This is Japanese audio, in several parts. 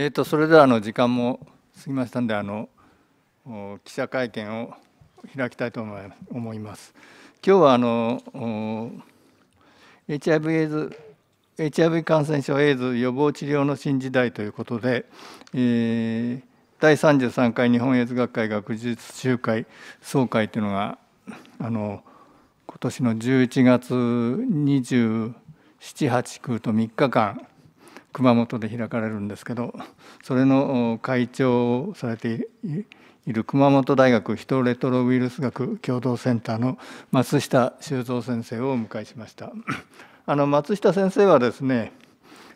えーと、それではの時間も過ぎましたんであの記者会見を開きたいと思います。今日はあの HIV エイズ HIV 感染症エイズ予防治療の新時代ということで、えー、第33回日本エイズ学会学術集会総会というのがあの今年の11月278、9と3日間熊本で開かれるんですけどそれの会長をされている熊本大学ヒトレトロウイルス学共同センターの松下修造先生をお迎えしました。あの松下先生はですね、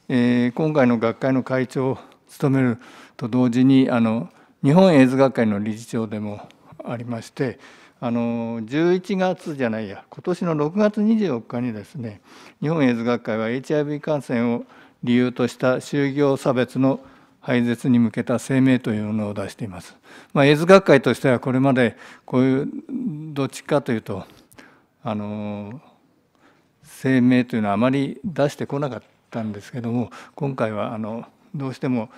えー、今回の学会の会長を務めると同時にあの日本エイズ学会の理事長でもありましてあの11月じゃないや今年の6月24日にですね日本エイズ学会は HIV 感染を理由とした就業差別の廃絶に向けた声明というのを出しています。まあ、エイズ学会としてはこれまでこういうどっちかというとあの声明というのはあまり出してこなかったんですけども今回はあのどうしても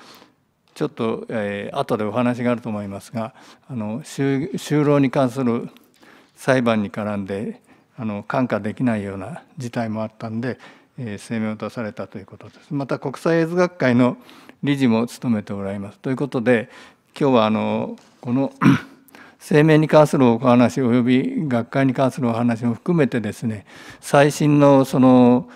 ちょっと、えー、後でお話があると思いますがあの就就労に関する裁判に絡んであの看過できないような事態もあったんで声明を出されたということです。また国際エイ学会の理事も務めておられます。ということで今日はあのこの 声明に関するお話及び学会に関するお話も含めてですね最新のその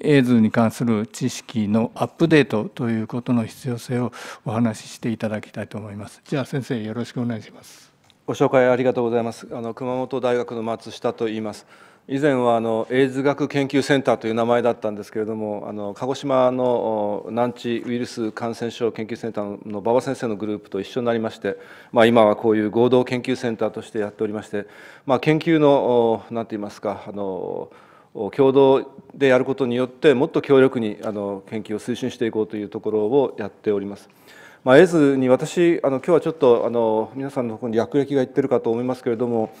エイに関する知識のアップデートということの必要性をお話ししていただきたいと思います。じゃあ先生よろしくお願いします。ご紹介ありがとうございます。あの熊本大学の松下と言います。以前はあのエイズ学研究センターという名前だったんですけれどもあの鹿児島の難治ウイルス感染症研究センターの馬場先生のグループと一緒になりまして、まあ、今はこういう合同研究センターとしてやっておりまして、まあ、研究のなんて言いますかあの共同でやることによってもっと強力にあの研究を推進していこうというところをやっております。まあ、エイズに私あの今日はちょっとあの皆さんのろに役歴がいってるかと思いますけれども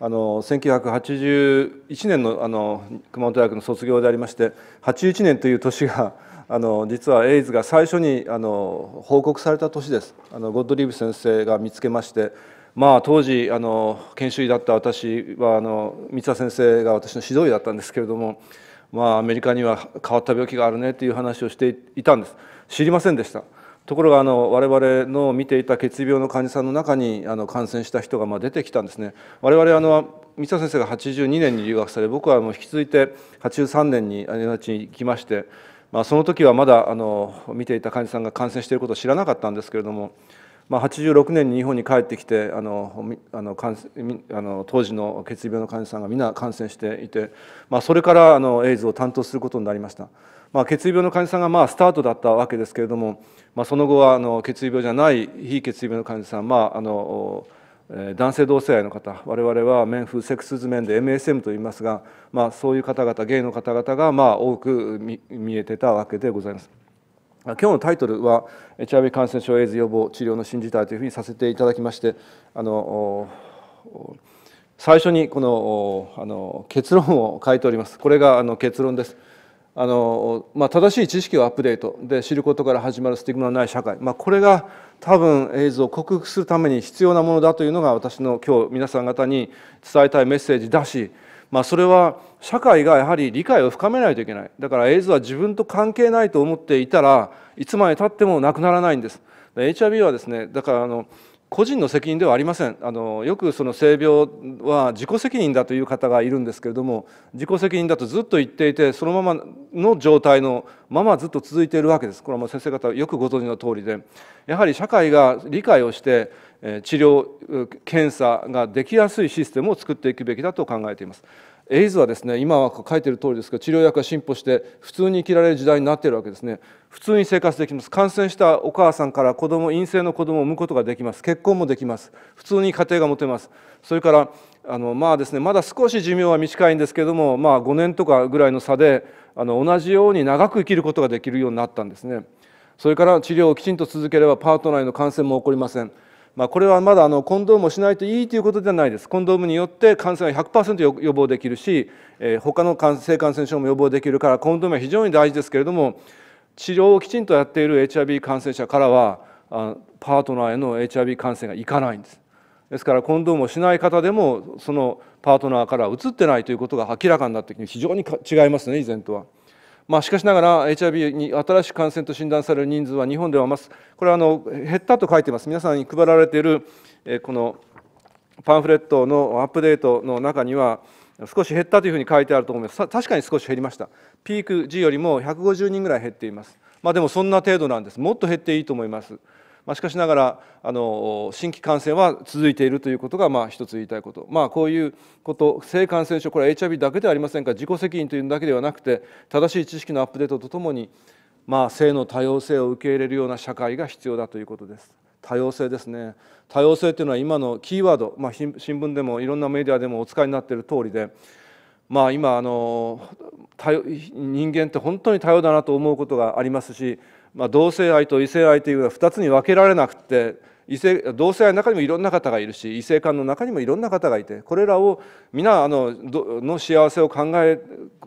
あの1981年のあの熊本大学の卒業でありまして81年という年があの実はエイズが最初にあの報告された年ですあのゴッドリーブ先生が見つけましてまあ当時あの研修医だった私はあの三田先生が私の指導医だったんですけれどもまあアメリカには変わった病気があるねという話をしていたんです知りませんでした。ところがあの我々の見ていた血病の患者さんの中にあの感染した人がま出てきたんですね我々あの三沢先生が82年に留学され僕はもう引き続いて83年に姉のちに行きまして、まあ、その時はまだあの見ていた患者さんが感染していることを知らなかったんですけれども、まあ、86年に日本に帰ってきてあのあの感あの当時の血病の患者さんが皆感染していて、まあ、それからあのエイズを担当することになりました。まあ、血病の患者さんがまあスタートだったわけですけれども、まあ、その後はあの血病じゃない非血病の患者さん、まあ、あの男性同性愛の方我々は面風セックス図面で MSM と言いますが、まあ、そういう方々ゲイの方々がまあ多く見えてたわけでございます。今日のタイトルは HIV 感染症エイズ予防治療の新時代というふうにさせていただきましてあの最初にこのあの結論を書いておりますこれがあの結論です。あの、まあ、正しい知識をアップデートで知ることから始まるスティグマのない社会、まあ、これが多分エイズを克服するために必要なものだというのが私の今日皆さん方に伝えたいメッセージだし、まあ、それは社会がやはり理解を深めないといけないだからエイズは自分と関係ないと思っていたらいつまでたってもなくならないんです。HIV はですねだからあの個人の責任ではありませんあのよくその性病は自己責任だという方がいるんですけれども自己責任だとずっと言っていてそのままの状態のままずっと続いているわけですこれはもう先生方よくご存知の通りでやはり社会が理解をして治療検査ができやすいシステムを作っていくべきだと考えています。エイズはですね今は書いてる通りですが治療薬が進歩して普通に生きられる時代になってるわけですね普通に生活できます感染したお母さんから子供陰性の子供を産むことができます結婚もできます普通に家庭が持てますそれからあのまあですねまだ少し寿命は短いんですけども、まあ、5年とかぐらいの差であの同じように長く生きることができるようになったんですねそれから治療をきちんと続ければパートナーへの感染も起こりませんまあ、これはまだあのコンドームをしないといいということではないですコンドームによって感染は100%予防できるし、えー、他の性感染症も予防できるからコンドームは非常に大事ですけれども治療をきちんとやっている HIV 感染者からはあパートナーへの HIV 感染がいかないんです。ですからコンドームをしない方でもそのパートナーから移ってないということが明らかになってきて非常に違いますね以前とは。まあ、しかしながら HIV に新しく感染と診断される人数は日本ではます。これはあの減ったと書いてます。皆さんに配られているこのパンフレットのアップデートの中には少し減ったというふうに書いてあると思います。確かに少し減りました。ピーク時よりも150人ぐらい減っています。まあ、でもそんな程度なんです。もっと減っていいと思います。まあ、しかしながらあの新規感染は続いているということがまあ一つ言いたいこと、まあ、こういうこと性感染症これは HIV だけではありませんから自己責任というだけではなくて正しい知識のアップデートとともに、まあ、性の多様性を受け入れるような社会が必要だということです。多様性ですね多様性というのは今のキーワード、まあ、新聞でもいろんなメディアでもお使いになっている通りでまあ、今あの人間って本当に多様だなと思うことがありますしまあ、同性愛と異性愛というのは2つに分けられなくて異性同性愛の中にもいろんな方がいるし異性間の中にもいろんな方がいてこれらを皆のの幸せを考え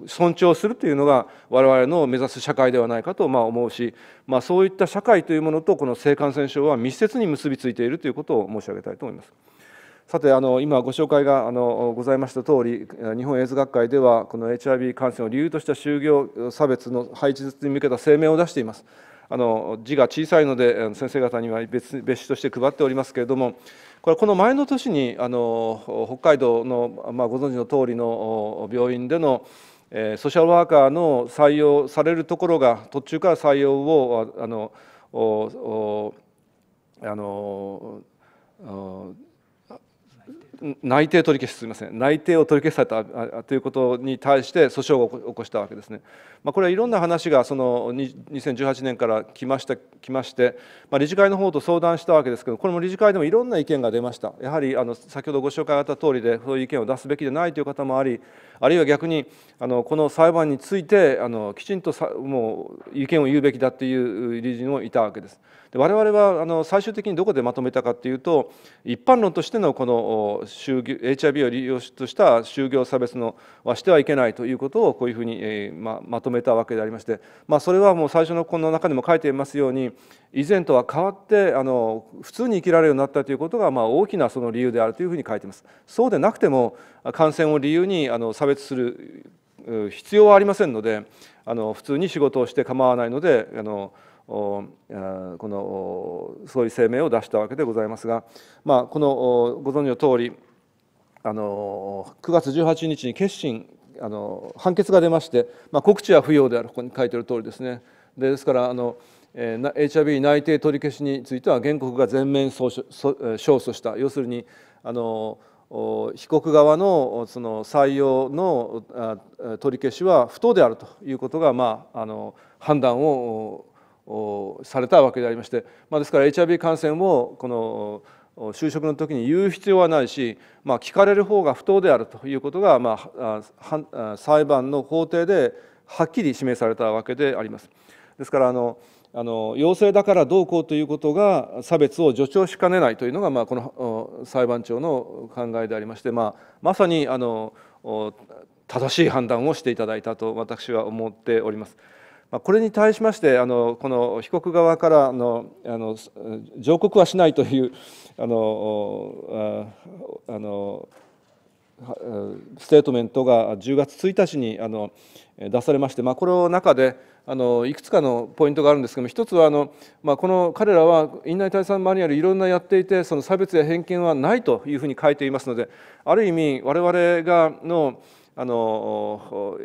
尊重するというのが我々の目指す社会ではないかとまあ思うし、まあ、そういった社会というものとこの性感染症は密接に結びついているということを申し上げたいと思います。さてあの今ご紹介があのございました通り日本エイズ学会ではこの HIV 感染を理由とした就業差別の廃止に向けた声明を出しています。あの字が小さいので先生方には別別紙として配っておりますけれどもこれこの前の年にあの北海道の、まあ、ご存知の通りの病院でのソーシャルワーカーの採用されるところが途中から採用をあのあの内定取り消しすみません内定を取り消されたということに対して訴訟を起こしたわけですね、まあ、これはいろんな話がその2018年から来まし来まして、まあ、理事会の方と相談したわけですけどこれも理事会でもいろんな意見が出ましたやはりあの先ほどご紹介あった通りでそういう意見を出すべきでないという方もありあるいは逆にあのこの裁判についてあのきちんともう意見を言うべきだという理事もいたわけです。で我々はあの最終的にどこでまとめたかっていうと一般論としてのこの就業 HIV を利用とした就業差別のはしてはいけないということをこういうふうに、えー、ままとめたわけでありまして、まあ、それはもう最初のこの中にも書いていますように以前とは変わってあの普通に生きられるようになったということが、まあ、大きなその理由であるというふうに書いています。そうでなくても感染を理由にあの差別する必要はありませんのであの普通に仕事をして構わないのであのこのそういう声明を出したわけでございますが、まあ、このご存知の通りあの9月18日に決心あの判決が出まして、まあ、告知は不要であるここに書いてる通りですねですからあの、え HIV 内定取り消しについては原告が全面勝訴した要するにあの被告側のその採用の取り消しは不当であるということが、まあ、あの判断をされたわけでありまして、まあ、ですから HIV 感染をこの就職の時に言う必要はないし、まあ、聞かれる方が不当であるということが、まあ、裁判の法廷ではっきり示されたわけであります。ですからあのあの陽性だからどうこうということが差別を助長しかねないというのが、まあ、この裁判長の考えでありまして、まあ、まさにあの正しい判断をしていただいたと私は思っております。まあ、これに対しましてあのこの被告側からあのあの上告はしないというあのあのステートメントが10月1日にあの出されまして、まあ、この中であのいくつかのポイントがあるんですけども一つはあの、まあ、この彼らは院内対策マニュアルいろんなやっていてその差別や偏見はないというふうに書いていますのである意味我々がのあの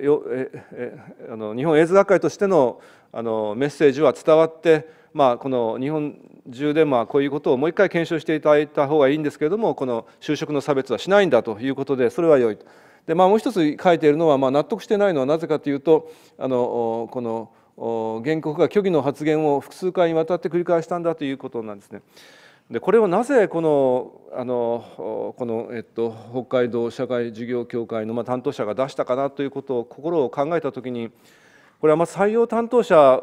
あの日本エイズ学会としてのあのメッセージは伝わって、まあ、この日本中でまあこういうことをもう一回検証していただいた方がいいんですけれどもこの就職の差別はしないんだということでそれは良いと。でまあ、もう一つ書いているのは、まあ、納得してないのはなぜかというとあのこの原告が虚偽の発言を複数回にわたって繰り返したんだということなんですね。でこれをなぜこのあのこの、えっと、北海道社会事業協会の、まあ、担当者が出したかなということを心を考えた時にこれはま採用担当者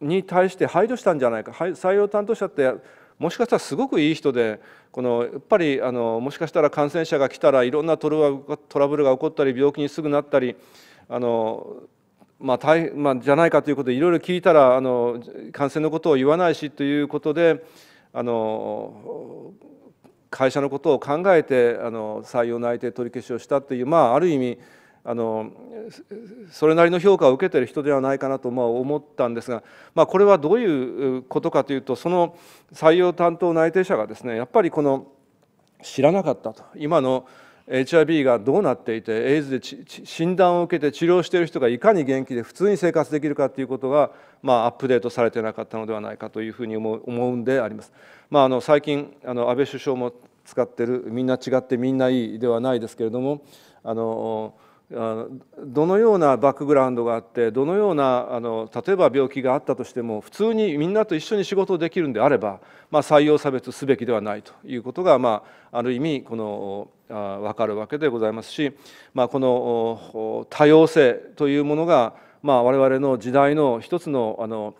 に対して配慮したんじゃないか採用担当者ってもしかしたらすごくいい人でこのやっぱりあのもしかしたら感染者が来たらいろんなトラブルが起こったり病気にすぐなったりあのまあ大まあ、じゃないかということでいろいろ聞いたらあの感染のことを言わないしということであの会社のことを考えてあの採用内定取り消しをしたという、まあ、ある意味あのそれなりの評価を受けてる人ではないかなとまあ思ったんですが、まあ、これはどういうことかというとその採用担当内定者がですねやっぱりこの知らなかったと今の HIV がどうなっていてエイズで診断を受けて治療している人がいかに元気で普通に生活できるかということが、まあ、アップデートされてなかったのではないかというふうに思う思うんであります。まあ、あの最近あの安倍首相も使ってる「みんな違ってみんないい」ではないですけれどもあのどのようなバックグラウンドがあってどのようなあの例えば病気があったとしても普通にみんなと一緒に仕事できるんであれば、まあ、採用差別すべきではないということが、まあ、ある意味このあ分かるわけでございますし、まあ、この多様性というものが、まあ、我々の時代の一つのあの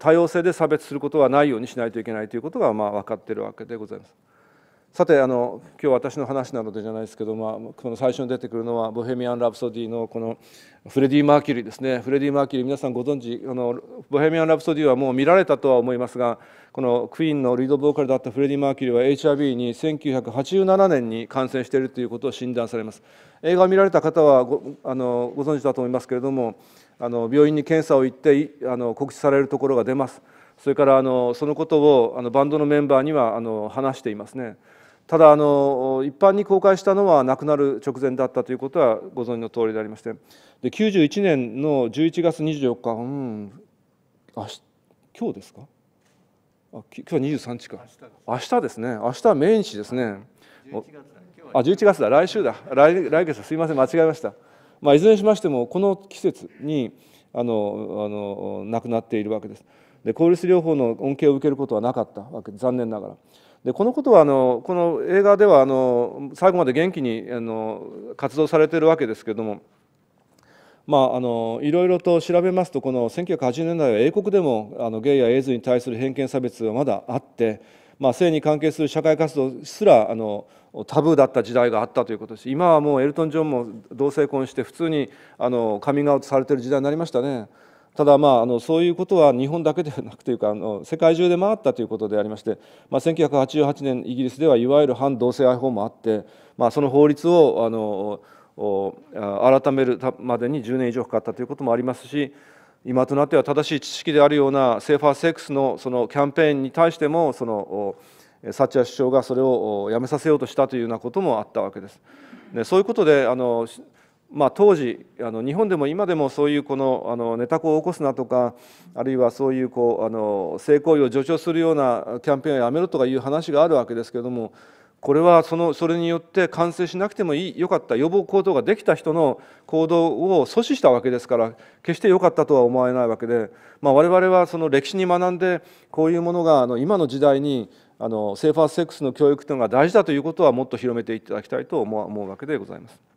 多様性で差別することはないようにしないといけないということが、まあ、分かっているわけでございます。さてあの今日私の話なのでじゃないですけど、まあ、この最初に出てくるのは「ボヘミアン・ラプソディ」のこのフレディ・マーキュリーですねフレディ・マーキュリー皆さんご存知あのボヘミアン・ラプソディはもう見られたとは思いますがこのクイーンのリードボーカルだったフレディ・マーキュリーは HIV に1987年に感染しているということを診断されます映画を見られた方はごあのご存知だと思いますけれどもあの病院に検査を行ってあの告知されるところが出ますそれからあのそのことをあのバンドのメンバーにはあの話していますね。ただあの一般に公開したのは亡くなる直前だったということはご存知の通りでありましてで91年の11月24日うんあ今日ですかあ今日は23日か明日ですね明日は命日ですねあ11月だ来週だ来来月すいません間違えました、まあ、いずれにしましてもこの季節にあのあの亡くなっているわけですで効率療法の恩恵を受けることはなかったわけ残念ながら。でこのことはあのこの映画ではあの最後まで元気にあの活動されてるわけですけれども。まあ、あのいろいろと調べますとこの1980年代は英国でもあのゲイやエイズに対する偏見差別はまだあって、まあ、性に関係する社会活動すらあのタブーだった時代があったということです今はもうエルトン・ジョンも同性婚して普通にあのカミングアウトされてる時代になりましたね。ただ、まあ、あのそういうことは日本だけではなくというかあの世界中で回ったということでありまして、まあ、1988年イギリスではいわゆる反同性愛法もあって、まあ、その法律をあの改めるまでに10年以上かかったということもありますし今となっては正しい知識であるようなセーファーセックスのそのキャンペーンに対してもそのサッチャー首相がそれをやめさせようとしたというようなこともあったわけです。でそういうことであのまあ、当時あの日本でも今でもそういうこのあのネタコを起こすなとかあるいはそういうこうあの性行為を助長するようなキャンペーンをやめろとかいう話があるわけですけれどもこれはそのそれによって完成しなくてもいいよかった予防行動ができた人の行動を阻止したわけですから決して良かったとは思えないわけで、まあ、我々はその歴史に学んでこういうものがあの今の時代にあのセーファーセックスの教育というのが大事だということはもっと広めていただきたいと思うわけでございます。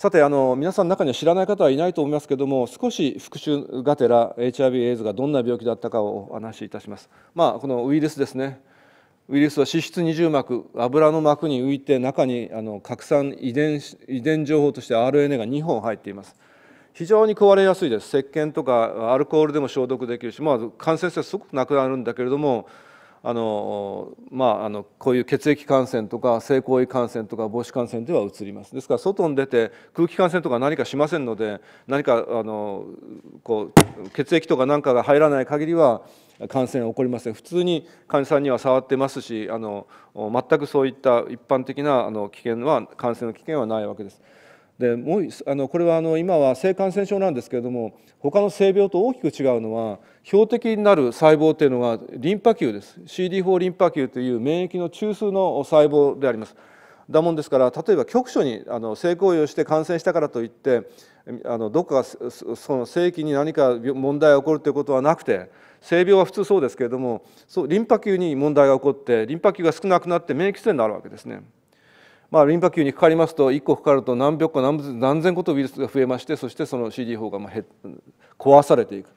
さてあの皆さんの中には知らない方はいないと思いますけども少し復習がてら HIV エイズがどんな病気だったかをお話しいたします。まあ、このウイルスですねウイルスは脂質二重膜油の膜に浮いて中にあの拡散遺伝遺伝情報として RNA が2本入っています。非常に壊れやすいです石鹸とかアルコールでも消毒できるし、まあ、感染性すごくなくなるんだけれどもあのまああのこういう血液感染とか性行為感染とか母子感染ではうつりますですから外に出て空気感染とか何かしませんので何かあのこう血液とか何かが入らない限りは感染は起こりません普通に患者さんには触ってますしあの全くそういった一般的なあの危険は感染の危険はないわけです。でもうあのこれはあの今は性感染症なんですけれども他の性病と大きく違うのは標的になる細胞というのがリンパ球です CD4 リンパ球という免疫の中枢の細胞でありますだもんですから例えば局所にあの性行為をして感染したからといってあのどこかその性器に何か問題が起こるということはなくて性病は普通そうですけれどもそうリンパ球に問題が起こってリンパ球が少なくなって免疫性になるわけですね。まあ、リンパ球にかかりますと1個かかると何百個何千個とウイルスが増えましてそしてその CD4 がまあ壊されていく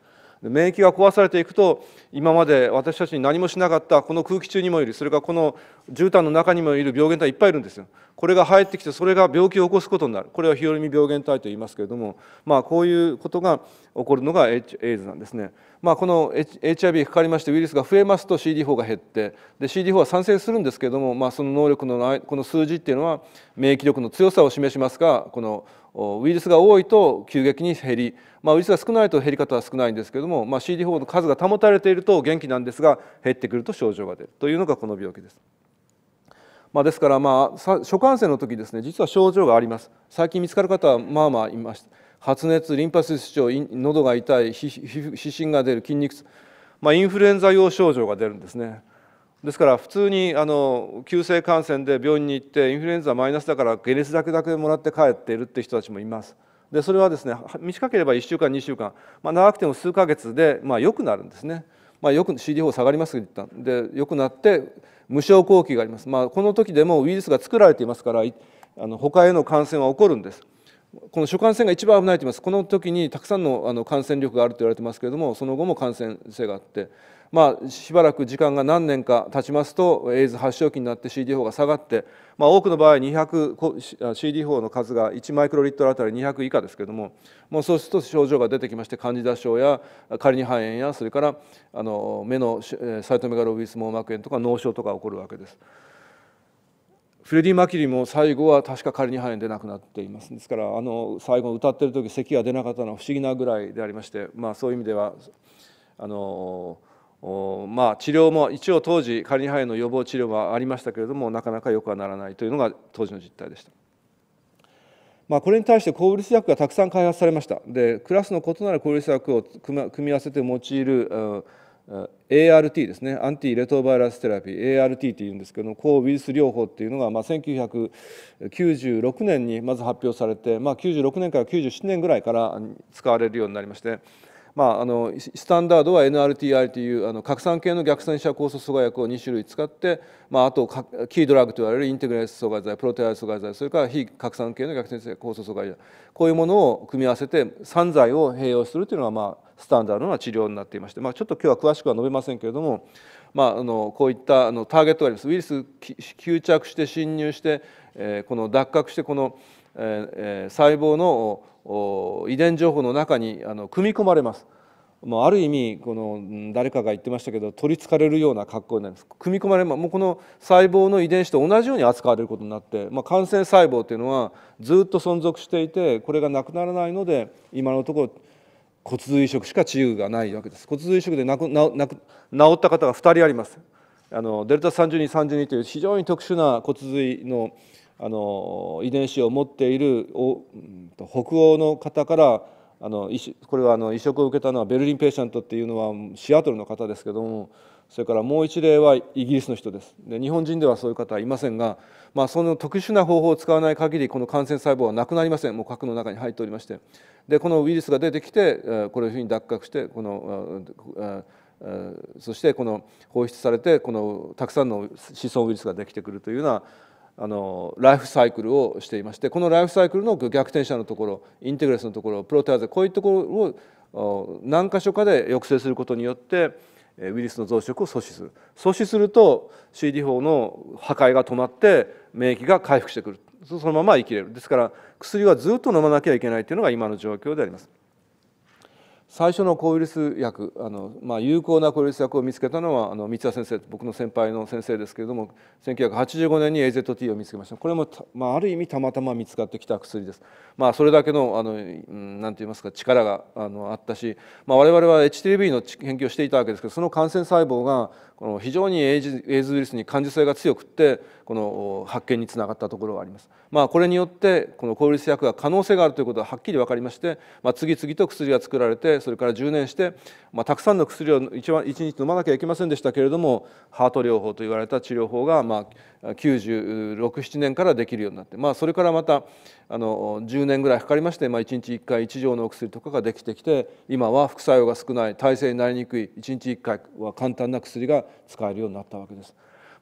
免疫が壊されていくと今まで私たちに何もしなかったこの空気中にもいるそれがこの絨毯の中にもいる病原体いっぱいいるんですよこれが入ってきてそれが病気を起こすことになるこれは日和見病原体と言いますけれども、まあ、こういうことが起こるのが AIDS なんですね、まあ、この HIV かかりましてウイルスが増えますと CD4 が減ってで CD4 は産生するんですけれども、まあ、その能力のないこの数字っていうのは免疫力の強さを示しますがこのウイルスが多いと急激に減り、まあ、ウイルスが少ないと減り方は少ないんですけども、まあ、CD4 の数が保たれていると元気なんですが減ってくると症状が出るというのがこの病気です。まあ、ですからまあ初感染の時ですね実は症状があります最近見つかる方はまあまあいました発熱リンパ節症喉が痛い皮疹が出る筋肉痛、まあ、インフルエンザ用症状が出るんですね。ですから普通にあの急性感染で病院に行ってインフルエンザマイナスだから解熱だけだけもらって帰っているって人たちもいます。でそれはですね短ければ1週間2週間、まあ、長くても数ヶ月で、まあ、良くなるんですね。まあ、よく CD4 下がりますと言ったんで良くなって無症候期があります、まあ、この時でもウイルスが作られていますからあの他への感染は起こるんです。この所感染が一番危ないと言いますこの時にたくさんのあの感染力があると言われてますけれどもその後も感染性があってまあ、しばらく時間が何年か経ちますとエイズ発症期になって CD4 が下がって、まあ、多くの場合 CD4 の数が1マイクロリットルあたり200以下ですけどももうそうすると症状が出てきましてカンジダ症や仮に肺炎やそれからあの目のサイトメガロウイルス網膜炎とか脳症とか起こるわけです。フレディ・マキリも最後は確か仮に肺炎で亡くなっていますですからあの最後歌ってる時咳が出なかったのは不思議なぐらいでありまして、まあ、そういう意味ではあのーまあ、治療も一応当時カにニ肺炎の予防治療はありましたけれどもなかなか良くはならないというのが当時の実態でした。まあ、これに対して抗ウイルス薬がたくさん開発されましたでクラスの異なる抗ウイルス薬を組み合わせて用いる ART ですねアンティレトバイラステラピー ART ていうんですけど抗ウイルス療法っていうのが、まあ、1996年にまず発表されて、まあ、96年から97年ぐらいから使われるようになりましてまあ、あのスタンダードは NRTI というあの核酸系の逆算射酵素阻害薬を2種類使って、まあ、あとキードラッグといわれるインテグレース阻害剤プロテアイス阻害剤それから非核酸系の逆算射酵素阻害剤こういうものを組み合わせて3剤を併用するというのが、まあ、スタンダードな治療になっていまして、まあ、ちょっと今日は詳しくは述べませんけれども、まあ、あのこういったあのターゲットがありますウイルス吸着して侵入して、えー、この脱却してこの細胞の遺伝情報の中にあ組み込まれます。もうある意味この誰かが言ってましたけど取りつかれるような格好になります組み込まれもうこの細胞の遺伝子と同じように扱われることになって、まあ、感染細胞というのはずっと存続していてこれがなくならないので今のところ骨髄移植しか治癒がないわけです骨髄移植でくなく治った方が2人ありますあのデルタ3232という非常に特殊な骨髄の、あの遺伝子を持っている北欧の方からあのこれはあの移植を受けたのはベルリン・ペーシャントっていうのはシアトルの方ですけどもそれからもう一例はイギリスの人ですで日本人ではそういう方はいませんが、まあ、その特殊な方法を使わない限りこの感染細胞はなくなりませんもう核の中に入っておりましてでこのウイルスが出てきてこういうふうに脱核してこのそしてこの放出されてこのたくさんの子孫ウイルスができてくるというようなあのライフサイクルをしていましてこのライフサイクルの逆転者のところインテグレスのところプロテアーゼこういうところを何箇所かで抑制することによってウイルスの増殖を阻止する阻止すると CD4 の破壊が止まって免疫が回復してくるそのまま生きれるですから薬はずっと飲まなきゃいけないというのが今の状況であります。最初の抗ウイルス薬あの、まあ、有効な抗ウイルス薬を見つけたのはあの三田先生僕の先輩の先生ですけれども1985年に AZT を見つけましたこれも、まあ、ある意味たまたま見つかってきた薬です、まあ、それだけのあのなんて言いますか力があのあったし、まあ、我々は HTV の研究をしていたわけですけどその感染細胞がこの非常にエイズエイズウイルスに感受性が強くってこの発見につながったところがあります。まあ、これによってこの抗ウイルス薬が可能性があるということがはっきり分かりまして、まあ、次々と薬が作られてそれから10年して、まあ、たくさんの薬を一日飲まなきゃいけませんでしたけれどもハート療法と言われた治療法が、まあ、967年からできるようになって、まあ、それからまたあの10年ぐらいかかりまして、まあ、1日1回1錠のお薬とかができてきて今は副作用が少ない耐性になりにくい1日1回は簡単な薬が使えるようになったわけです。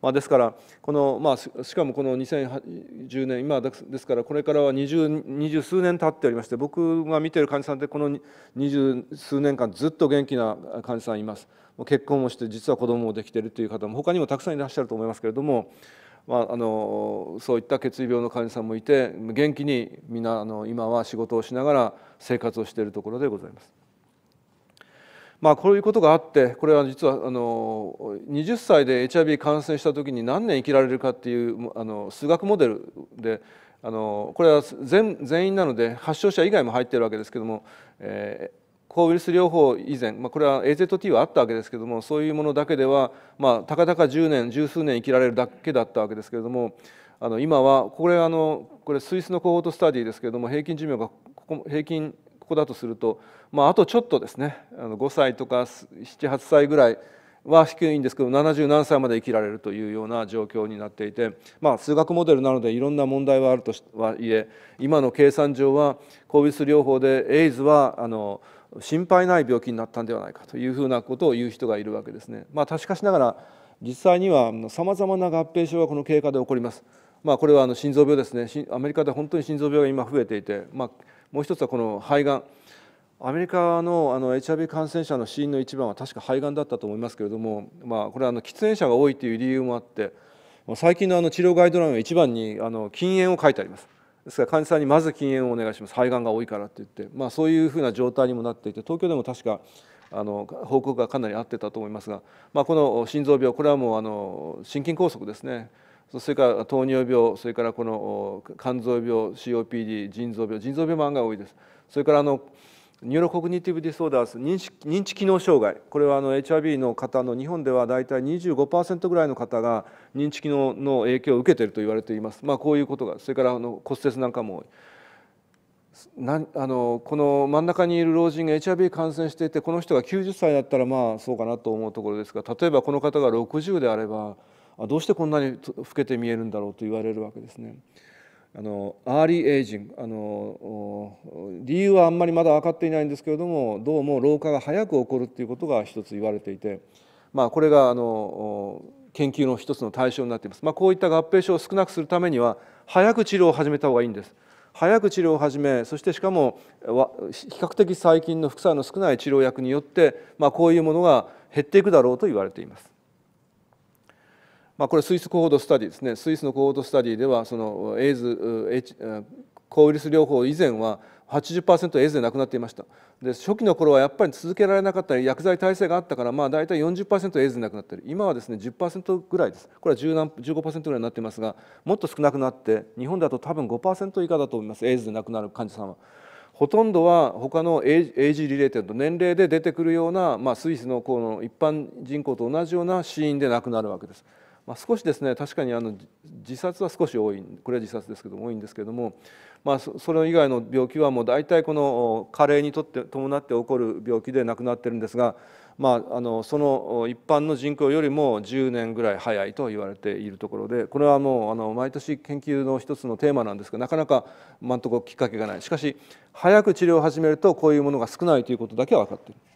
まあ、ですからこの、まあ、しかもこの2010年今ですからこれからは二十数年経っておりまして僕が見てる患者さんってこの二十数年間ずっと元気な患者さんいます結婚もして実は子供もできてるという方も他にもたくさんいらっしゃると思いますけれどもまあ、あのそういった血病の患者さんもいて元気にみんなあの今は仕事をしながら生活をしているところでございます。まあ、こういうことがあってこれは実はあの20歳で HIV 感染した時に何年生きられるかっていうあの数学モデルであのこれは全員なので発症者以外も入っているわけですけども、えー、抗ウイルス療法以前、まあ、これは AZT はあったわけですけどもそういうものだけでは、まあ、たかたか10年十数年生きられるだけだったわけですけれどもあの今はこれあのこれスイスのコホートスタディですけれども平均寿命がここ平均ここだとすると、まあ、あとちょっとですねあの5歳とか78歳ぐらいは低いんですけど70何歳まで生きられるというような状況になっていて、まあ、数学モデルなのでいろんな問題はあるとはいえ今の計算上は抗ウイルス療法でエイズはあの心配ない病気になったんではないかというふうなことを言う人がいるわけですね。まあ、確かしながら実際にはさまざまな合併症がこの経過で起こります。まあ、これはあの心臓病ですねアメリカで本当に心臓病が今増えていて、まあ、もう一つはこの肺がんアメリカのあの HIV 感染者の死因の一番は確か肺がんだったと思いますけれども、まあ、これはあの喫煙者が多いという理由もあって最近のあの治療ガイドラインは一番にあの禁煙を書いてあります。ですから患者さんにまず禁煙をお願いします肺がんが多いからって言って、まあ、そういうふうな状態にもなっていて東京でも確かあの報告がかなり合ってたと思いますが、まあ、この心臓病これはもうあの心筋梗塞ですねそれから糖尿病それからこの肝臓病 COPD 腎臓病腎臓病も案外多いですそれからあのニューロコグニティブ・ディソーダース認知認知機能障害これはあの HIV の方の日本では大体25%ぐらいの方が認知機能の影響を受けていると言われています、まあ、こういうことがそれからあの骨折なんかもなあのこの真ん中にいる老人が HIV 感染していてこの人が90歳だったらまあそうかなと思うところですが例えばこの方が60であればどうしてこんなに老けて見えるんだろうと言われるわけですね。あのアーリーエイジングあの理由はあんまりまだ分かっていないんですけれどもどうも老化が早く起こるっていうことが一つ言われていて、まあ、これがあの研究の一つの対象になっています、まあ、こういった合併症を少なくするためには早く治療を始めた方がいいんです。早く治療を始めそしてしかも比較的最近の副作用の少ない治療薬によって、まあ、こういうものが減っていくだろうと言われています。まあ、これスイスコードスタディですねスイスのコードスタディではそのエイズ、H、抗ウイルス療法以前は80%エイズで亡くなっていましたで初期の頃はやっぱり続けられなかったり薬剤耐性があったからまあ大体40%エイズで亡くなってる今はですね10%ぐらいですこれは1何15%ぐらいになっていますがもっと少なくなって日本だと多分5%以下だと思いますエイズで亡くなる患者さんは。ほとんどは他のエイジリレーテッド年齢で出てくるような、まあ、スイスのこの一般人口と同じような死因で亡くなるわけです。まあ、少しですね確かにあの自殺は少し多いこれは自殺ですけども多いんですけども、まあ、それ以外の病気はもう大体この加齢にとって伴って起こる病気で亡くなってるんですが、まあ、あのその一般の人口よりも10年ぐらい早いと言われているところでこれはもうあの毎年研究の一つのテーマなんですがなかなか今んところきっかけがないしかし早く治療を始めるとこういうものが少ないということだけは分かっている。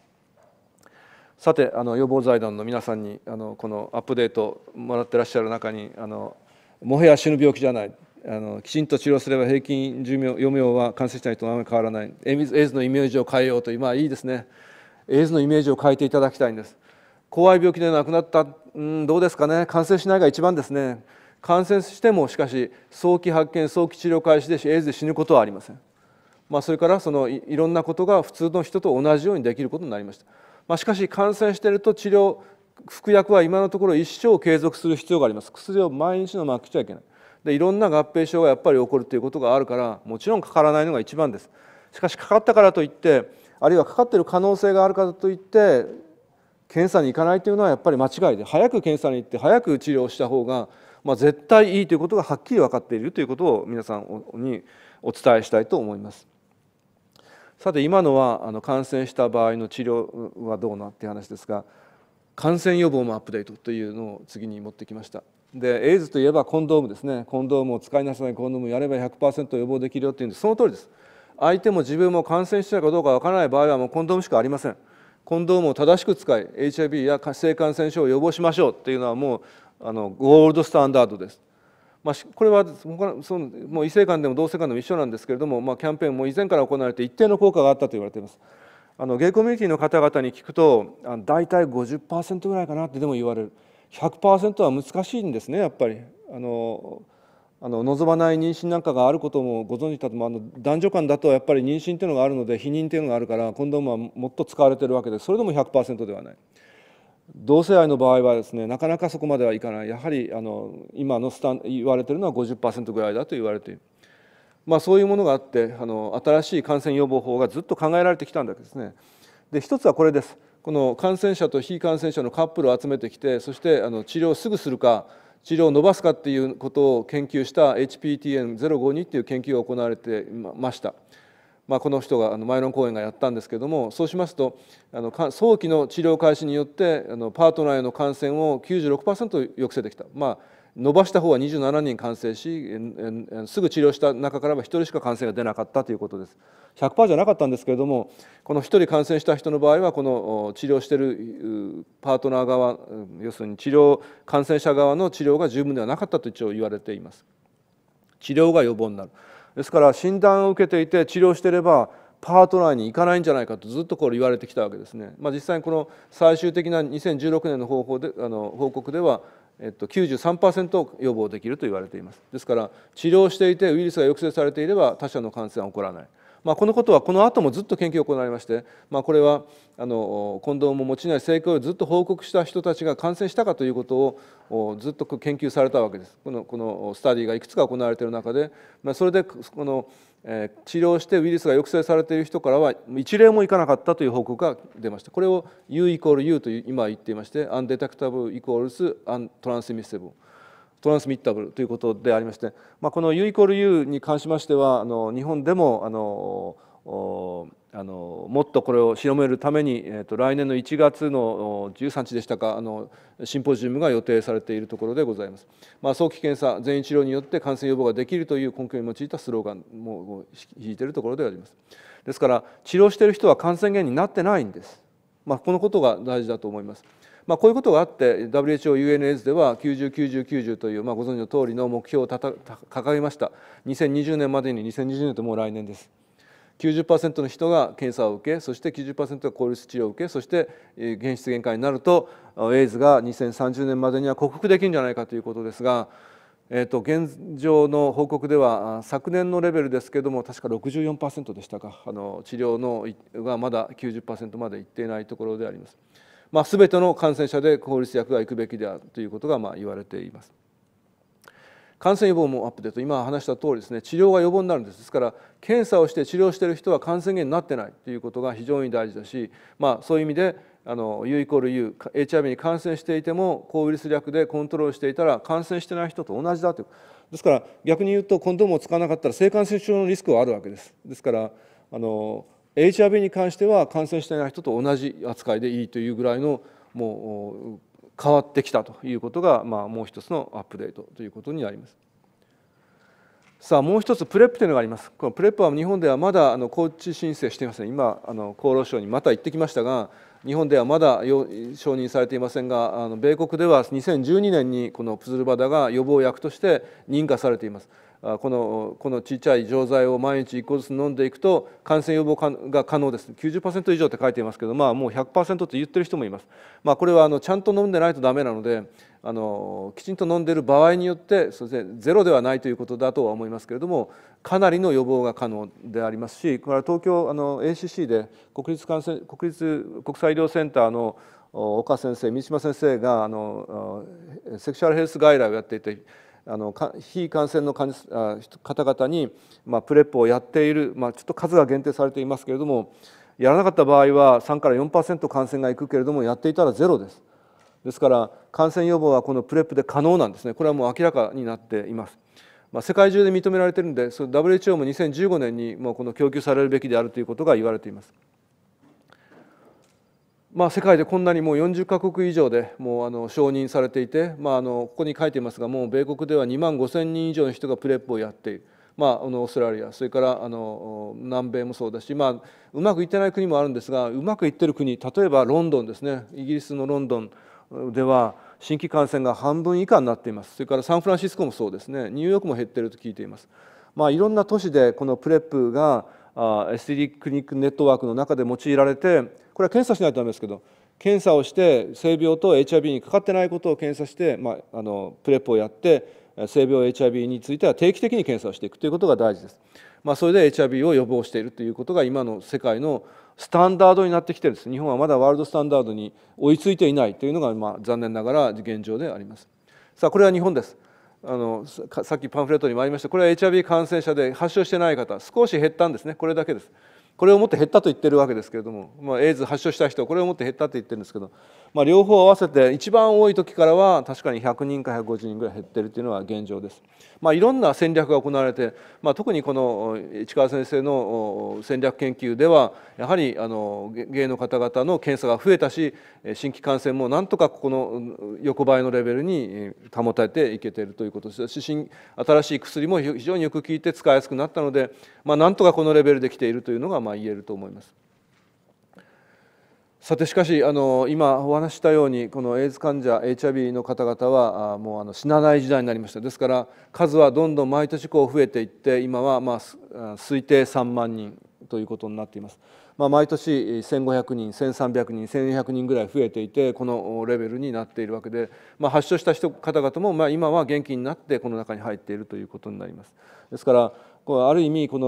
さてあの予防財団の皆さんにあのこのアップデートもらってらっしゃる中にあのもはや死ぬ病気じゃないあのきちんと治療すれば平均寿命余命は感染しないとあまり変わらないエイズのイメージを変えようというまあいいですねエイズのイメージを変えていただきたいんです怖い病気で亡くなったうんどうですかね感染しないが一番ですね感染してもしかし早期発見早期治療開始でエイズで死ぬことはありません、まあ、それからそのいろんなことが普通の人と同じようにできることになりましたまあ、しかし感染していると治療服薬は今のところ一生継続する必要があります薬を毎日のまなくちゃいけないでいろんな合併症がやっぱり起こるということがあるからもちろんかからないのが一番ですしかしかかったからといってあるいはかかっている可能性があるからといって検査に行かないというのはやっぱり間違いで早く検査に行って早く治療した方が、まあ、絶対いいということがはっきり分かっているということを皆さんにお伝えしたいと思います。さて今のはあの感染した場合の治療はどうなっていう話ですが感染予防もアップデートというのを次に持ってきました。でエイズといえばコンドームですねコンドームを使いなさいコンドームやれば100%予防できるよっていうんでその通りです相手も自分も感染してかどうかわからない場合はもうコンドームしかありませんコンドームを正しく使い HIV や性感染症を予防しましょうっていうのはもうあのゴールドスタンダードですまあ、これはそのもう異性間でも同性間でも一緒なんですけれども、まあ、キャンペーンも以前から行われて一定の効果があったと言われています。あのゲイコミュニティの方々に聞くとあの大体50%ぐらいかなってでも言われる100%は難しいんですねやっぱりあのあの望まない妊娠なんかがあることもご存知だとあの男女間だとやっぱり妊娠っていうのがあるので避妊っていうのがあるからコンドームはもっと使われてるわけでそれでも100%ではない。同性愛の場合はですねなかなかそこまではいかないやはりあの今のスタン言われてるのは50%ぐらいだと言われている、まあ、そういうものがあってあの新しい感染予防法がずっと考えられてきたんだけですね。で一つはこれですこの感染者と非感染者のカップルを集めてきてそしてあの治療をすぐするか治療を伸ばすかっていうことを研究した HPTN052 っていう研究が行われてました。まあ、この人があのマイロン公園がやったんですけどもそうしますとあの早期の治療開始によってあのパートナーへの感染を96%抑制できた、まあ、伸ばした方は27人感染しすぐ治療した中からは1人しか感染が出なかったということです100%じゃなかったんですけれどもこの1人感染した人の場合はこの治療してるパートナー側要するに治療感染者側の治療が十分ではなかったと一応言われています治療が予防になる。ですから診断を受けていて治療していればパートナーに行かないんじゃないかとずっとこれ言われてきたわけですね、まあ、実際にこの最終的な2016年の方法であの報告では、えっと、93%予防できると言われていますですから治療していてウイルスが抑制されていれば他者の感染は起こらないまあ、このことはこの後もずっと研究が行われまして、まあ、これはあの近藤も持ちない性教をずっと報告した人たちが感染したかということをずっと研究されたわけですこのこのスタディがいくつか行われている中で、まあ、それでこの治療してウイルスが抑制されている人からは一例もいかなかったという報告が出ましたこれを U U という今言っていましてアンデテクタブイコールスアントランスミッセブルトランスミッタブルということでありまして、まあ、この U イコール U に関しましてはあの日本でもあのあのもっとこれを広めるために、えー、と来年の1月の13日でしたかあのシンポジウムが予定されているところでございます、まあ、早期検査全員治療によって感染予防ができるという根拠に用いたスローガンも引いているところでありますですから治療している人は感染源になってないんです、まあ、このことが大事だと思います。まあ、こういうことがあって WHOUNS では909090という、まあ、ご存知の通りの目標を掲げました2020年までに2020年ともう来年です90%の人が検査を受けそして90%が効率治療を受けそして現出限界になるとエイズが2030年までには克服できるんじゃないかということですが、えー、と現状の報告では昨年のレベルですけども確か64%でしたかあの治療のがまだ90%までいっていないところであります。まあ、全ての感染者で効率薬が行くべきであるということがまあ言われています。感染予防もアップデート今話した通りですね治療が予防になるんですですから検査をして治療している人は感染源になってないということが非常に大事だし、まあ、そういう意味であの U イコール U HIV に感染していても抗ウイルス薬でコントロールしていたら感染してない人と同じだというですから逆に言うとコンドームを使わなかったら性感染症のリスクはあるわけですですからあの HIV に関しては感染していない人と同じ扱いでいいというぐらいのもう変わってきたということが、まあ、もう一つのアップデートということになります。さあもう一つプレップというのがありますこのプレップは日本ではまだあの高知申請していません今あの厚労省にまた行ってきましたが日本ではまだ承認されていませんがあの米国では2012年にこのプズルバダが予防薬として認可されていますこのこのちいちゃい錠剤を毎日1個ずつ飲んでいくと感染予防が可能です90%以上って書いていますけど、まあ、もう100%って言ってる人もいます、まあ、これはあのちゃんと飲んでないとダメなのであのきちんと飲んでる場合によってそしゼロではないということだとは思いますけれどもかなりの予防が可能でありますしこれは東京あの ACC で国立感染国立国際医療センターの岡先生三島先生があのセクシュアルヘルス外来をやっていてあの非感染の方々に、まあ、プレップをやっている、まあ、ちょっと数が限定されていますけれどもやらなかった場合は3から4%感染がいくけれどもやっていたらゼロです。ですから感染予防はこのプレップで可能なんですねこれはもう明らかになっています。まあ、世界中で認められているのでその WHO も2015年にもうこの供給されるべきであるということが言われています。まあ、世界でこんなにもう40カ国以上でもうあの承認されていて、まあ、あのここに書いていますがもう米国では2万5,000人以上の人がプレップをやっている。まあ、あのオーストラリアそれからあの南米もそうだし、まあ、うまくいってない国もあるんですがうまくいってる国例えばロンドンですねイギリスのロンドンでは新規感染が半分以下になっていますそれからサンフランシスコもそうですねニューヨークも減っていると聞いています。まあ、いろんな都市でこのプレップが STD クリニックネットワークの中で用いられてこれは検査しないとダメですけど検査をして性病と HIV にかかってないことを検査して、まあ、あのプレップをやって性病 HIV については定期的に検査をしていくということが大事です。まあ、それで HIV を予防しているということが今の世界のスタンダードになってきてるんです日本はまだワールドスタンダードに追いついていないというのが、まあ、残念ながら現状であります。さあこれは日本です。あのさっきパンフレットにもありましたこれは HIV 感染者で発症してない方少し減ったんですねこれだけです。これをもって減ったと言ってるわけですけれども、まあ、エイズ発症した人これをもって減ったと言ってるんですけどまあ、両方合わせて一番多い時からは確かに100人か150人ぐらい減ってるというのは現状です。まあ、いろんな戦略が行われて、まあ、特にこの市川先生の戦略研究ではやはりあの芸の方々の検査が増えたし新規感染もなんとかここの横ばいのレベルに保たれていけているということですし新しい薬も非常によく効いて使いやすくなったので、まあ、なんとかこのレベルできているというのがまあ言えると思います。さてしかしあの今お話したようにこのエイズ患者 HIV の方々はもうあの死なない時代になりましたですから数はどんどん毎年こう増えていって今はまあ推定3万人ということになっています。まあ、毎年1,500人1,300人1,400人ぐらい増えていてこのレベルになっているわけで、まあ、発症した人方々も、まあ、今は元気になってこの中に入っているということになります。ですからある意味こ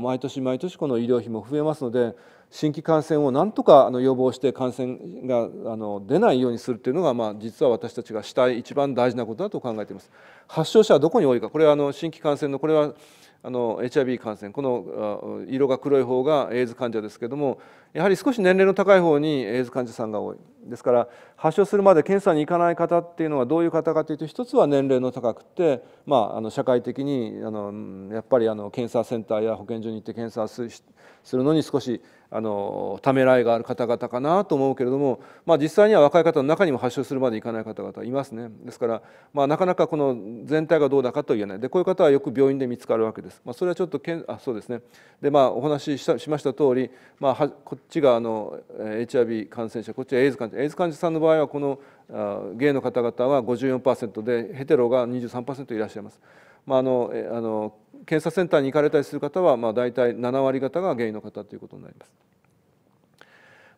の毎年毎年この医療費も増えますので新規感染をなんとかあの予防して感染があの出ないようにするというのが、まあ、実は私たちがしたい一番大事なことだと考えています。発症者はどこに多いかこれはあの新規感染のこれはあの HIV 感染この色が黒い方がエイズ患者ですけどもやはり少し年齢の高い方にエイズ患者さんが多いですから発症するまで検査に行かない方っていうのはどういう方かというと一つは年齢の高くて、まあ、あの社会的にあのやっぱりあの検査センターや保健所に行って検査するのに少しあのためらいがある方々かなと思うけれども、まあ、実際には若い方の中にも発症するまでいかない方々いますねですから、まあ、なかなかこの全体がどうだかと言えないでこういう方はよく病院で見つかるわけです、まあ、それはちょっとけんあそうですねで、まあ、お話ししたしました通り、まあ、はちがあの HIV 感染者こっちはエイズ患者エイズ患者さんの場合はこのゲイの方々は54%でヘテロが23%いらっしゃいます。まあ、あのあの検査センターに行かれたりする方は、まあ、大体7割方がゲイの方ということになります。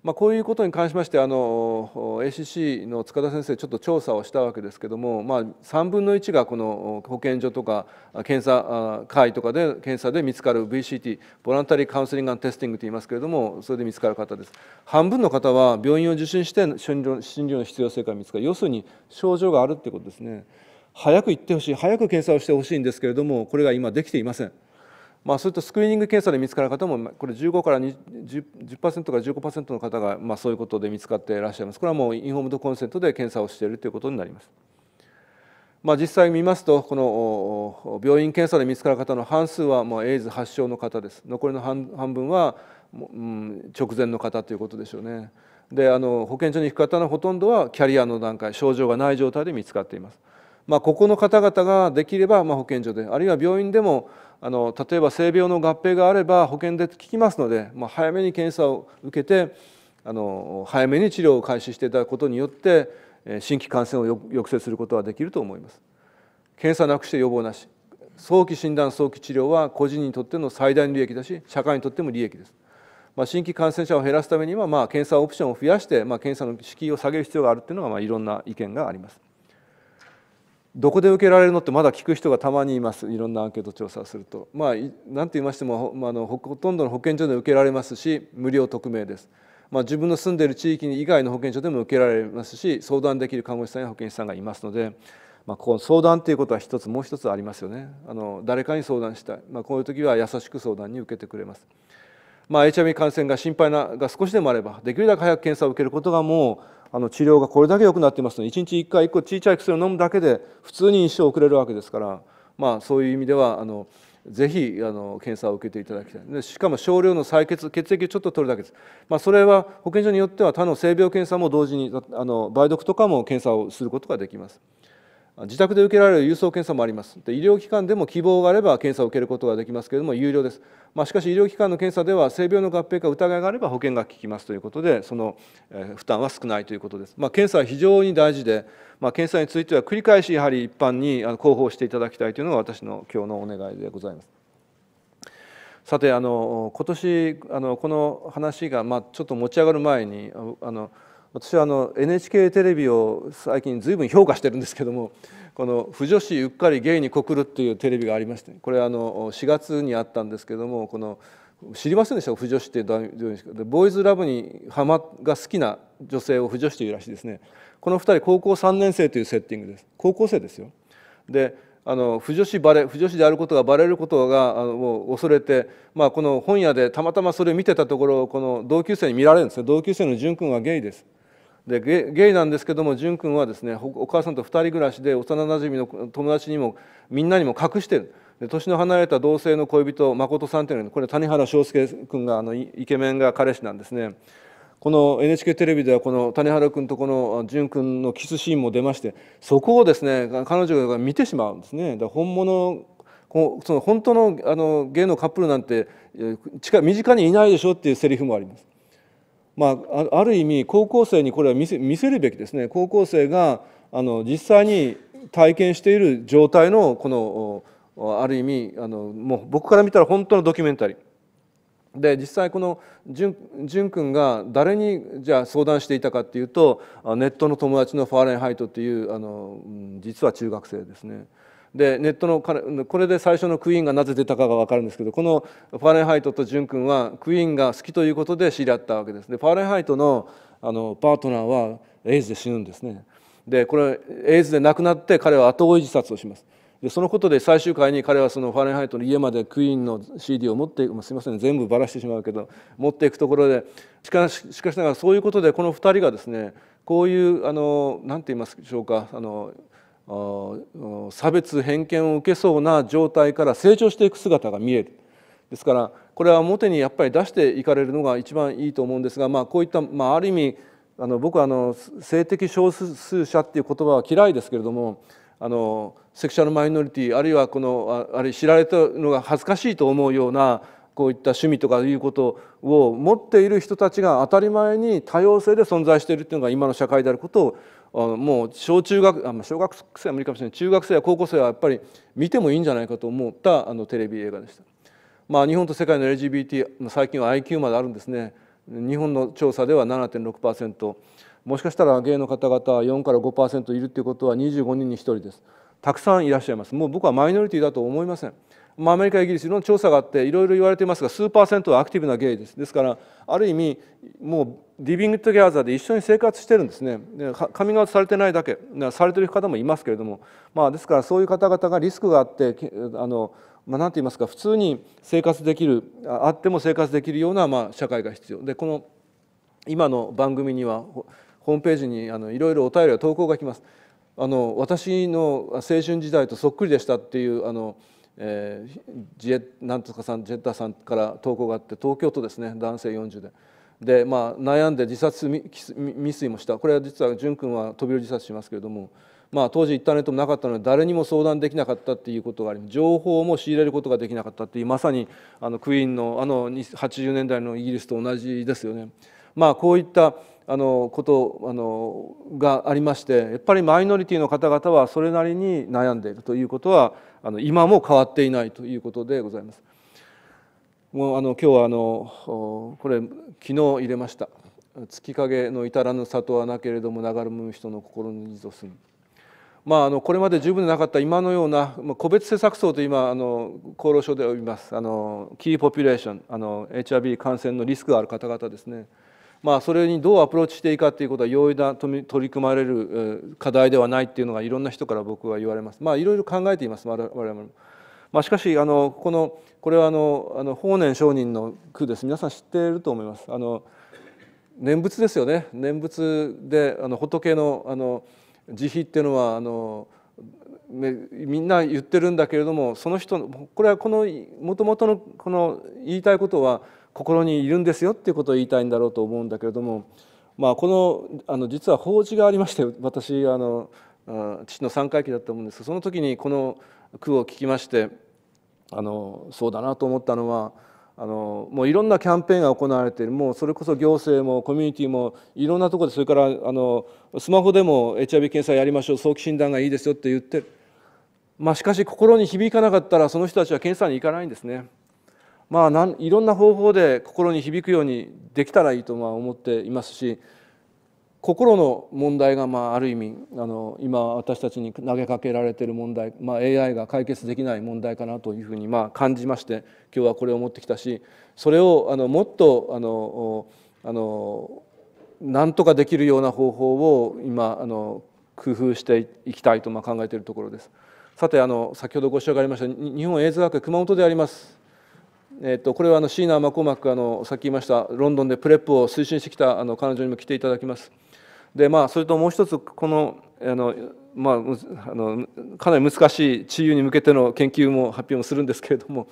まあ、こういうことに関しましてあの ACC の塚田先生ちょっと調査をしたわけですけども、まあ、3分の1がこの保健所とか検査会とかで検査で見つかる VCT ボランタリーカウンセリングテスティングといいますけれどもそれで見つかる方です半分の方は病院を受診して診療の必要性が見つかる要するに症状があるってことですね早く行ってほしい早く検査をしてほしいんですけれどもこれが今できていません。まあ、そういったスクリーニング検査で見つかる方もこれ15から 20%, 10から15%の方がまあそういうことで見つかっていらっしゃいますこれはもうインフォームドコンセントで検査をしているということになります。まあ、実際見ますとこの病院検査で見つかる方の半数はもうエイズ発症の方です残りの半分は、ん、直前の方ということでしょうねであの保健所に行く方のほとんどはキャリアの段階症状がない状態で見つかっています、まあ、ここの方々ができれば、まあ、保健所であるいは病院でもあの例えば性病の合併があれば保険で効きますので、まあ、早めに検査を受けてあの早めに治療を開始していただくことによって新規感染を抑制することはできると思います。検査なくして予防なし早期診断早期治療は個人にとっての最大の利益だし社会にとっても利益です。まあ、新規感染者を減らすためには、まあ、検査オプションを増やして、まあ、検査の敷居を下げる必要があるというのが、まあ、いろんな意見があります。どこで受けられるのってまだ聞く人がたまにいますいろんなアンケート調査をすると。まあ何て言いましても、まあ、のほとんどの保健所で受けられますし無料匿名です。まあ、自分の住んでいる地域以外の保健所でも受けられますし相談できる看護師さんや保健師さんがいますので、まあ、この相談っていうことは一つもう一つありますよねあの誰かに相談したい、まあ、こういう時は優しく相談に受けてくれます。まあ、HIV 感染が心配なが少しでもあればできるだけ早く検査を受けることがもうあの治療がこれだけ良くなってますので1日1回1個小さい薬を飲むだけで普通に一生遅れるわけですから、まあ、そういう意味ではあのぜひあの検査を受けていただきたいでしかも少量の採血血液をちょっと取るだけです、まあ、それは保健所によっては他の性病検査も同時にあの梅毒とかも検査をすることができます。自宅で受けられる郵送検査もありますで医療機関でも希望があれば検査を受けることができますけれども有料です、まあ、しかし医療機関の検査では性病の合併か疑いがあれば保険が効きますということでその負担は少ないということです、まあ、検査は非常に大事で、まあ、検査については繰り返しやはり一般に広報していただきたいというのが私の今日のお願いでございますさてあの今年あのこの話が、まあ、ちょっと持ち上がる前にあの私はあの NHK テレビを最近ずいぶん評価してるんですけどもこの「不女子うっかりゲイに告る」っていうテレビがありましてこれあの4月にあったんですけどもこの知りませんでした不女子ってどういうんですかボーイズラブにハマが好きな女性を不女子というらしいですねこの2人高校3年生というセッティングです高校生ですよ。であの不女子バレ不女子であることがバレることがあのもう恐れて、まあ、この本屋でたまたまそれを見てたところこの同級生に見られるんですね同級生の淳君はゲイです。でゲイなんですけども淳君はですねお母さんと2人暮らしで幼なじみの友達にもみんなにも隠してるで年の離れた同性の恋人誠さんというのはこれ谷原章介君があのイケメンが彼氏なんですね。この NHK テレビではこの谷原君とこの淳君のキスシーンも出ましてそこをですね彼女が見てしまうんですね。だ本物その本当のあのゲイのカップルなんて近身近にいないでしょっていうセリフもあります。まあ、ある意味高校生にこれは見せ見せるべきですね高校生があの実際に体験している状態のこのある意味あのもう僕から見たら本当のドキュメンタリー。で実際この淳君が誰にじゃあ相談していたかっていうとネットの友達のファーレンハイトっていうあの実は中学生ですね。でネットのこれで最初のクイーンがなぜ出たかが分かるんですけどこのファーレンハイトと淳君はクイーンが好きということで知り合ったわけですでファーレンハイトのあのパートナーはエイズで死ぬんですねでこれエイズで亡くなって彼は後追い自殺をしますでそのことで最終回に彼はそのファーレンハイトの家までクイーンの CD を持っていくすいません全部ばらしてしまうけど持っていくところでしかししかしながらそういうことでこの2人がですねこういうあの何て言いますでしょうかあの差別偏見を受けそうな状態から成長していく姿が見えるですからこれは表にやっぱり出していかれるのが一番いいと思うんですが、まあ、こういった、まあ、ある意味あの僕はあの性的少数者っていう言葉は嫌いですけれどもあのセクシャルマイノリティあるいはこのあれ知られたのが恥ずかしいと思うようなこういった趣味とかいうことを持っている人たちが当たり前に多様性で存在しているっていうのが今の社会であることをもう小中学あ小学生は無理かもしれない中学生や高校生はやっぱり見てもいいんじゃないかと思ったあのテレビ映画でした。まあ、日本と世界の LGBT 最近は IQ まであるんですね日本の調査では7.6%もしかしたらゲイの方々は4から5%いるっていうことは25人に1人ですたくさんいらっしゃいますもう僕はマイノリティだと思いません、まあ、アメリカイギリスの調査があっていろいろ言われていますが数パーセントはアクティブなゲイですですからある意味もうリビング・トギャザーで一緒に生活してるんですねカミングアウトされてないだけされてる方もいますけれども、まあ、ですからそういう方々がリスクがあってあの、まあ、なんて言いますか普通に生活できるあっても生活できるような、まあ、社会が必要でこの今の番組にはホームページにあのいろいろお便りや投稿が来ます。あの私の青春時代とそっくりでしたっていうあのえー、ジなんとかさんジェッタさんから投稿があって東京都ですね男性40で。で、まあ、悩んで自殺未遂もしたこれは実は淳君は飛び降り自殺しますけれども、まあ、当時インターネットもなかったので誰にも相談できなかったっていうことがあり情報も仕入れることができなかったっていうまさにあのクイーンのあの80年代のイギリスと同じですよね。まあ、こういったあのことあのがありましてやっぱりマイノリティの方々はそれなりに悩んでいるということはあの今も変わっていないということでございます。もうあの今日はあのこれ昨日入れました「月影の至らぬ里はなけれども流れむ人の心にぞすみ」まあ、あのこれまで十分でなかった今のような、まあ、個別政策層と今あの厚労省で呼びますあのキーポピュレーションあの HIV 感染のリスクがある方々ですね、まあ、それにどうアプローチしていいかということは容易な取り組まれる課題ではないっていうのがいろんな人から僕は言われますまあいろいろ考えています我々も。まあ、しかしあのこのこれはあのあの法然上人の句です皆さん知っていると思います。あの念仏ですよね念仏であの仏のあの慈悲っていうのはあのみんな言ってるんだけれどもその人のこれはこのもともとのこの言いたいことは心にいるんですよっていうことを言いたいんだろうと思うんだけれども、まあ、このあの実は法事がありまして私あの父の三回忌だったうんですその時にこの「句を聞きましてあのそうだなと思ったのはあのもういろんなキャンペーンが行われているもうそれこそ行政もコミュニティもいろんなところでそれからあのスマホでも HIV 検査やりましょう早期診断がいいですよって言ってる、まあ、しかし心に響かなかったらその人たちは検査に行かないんですね。まあ、いろんな方法で心に響くようにできたらいいとは思っていますし心の問題が、まあ、ある意味あの今私たちに投げかけられている問題、まあ、AI が解決できない問題かなというふうに、まあ、感じまして今日はこれを持ってきたしそれをあのもっとあのあのなんとかできるような方法を今あの工夫していきたいと、まあ、考えているところです。さてあの先ほどご紹介がありました日本エイズ学熊本であります。えー、とこれはあの椎名真子膜あのさっき言いましたロンドンでプレップを推進してきたあの彼女にも来ていただきます。でまあそれともう一つこのあのまあ、あのかなり難しい治癒に向けての研究も発表もするんですけれども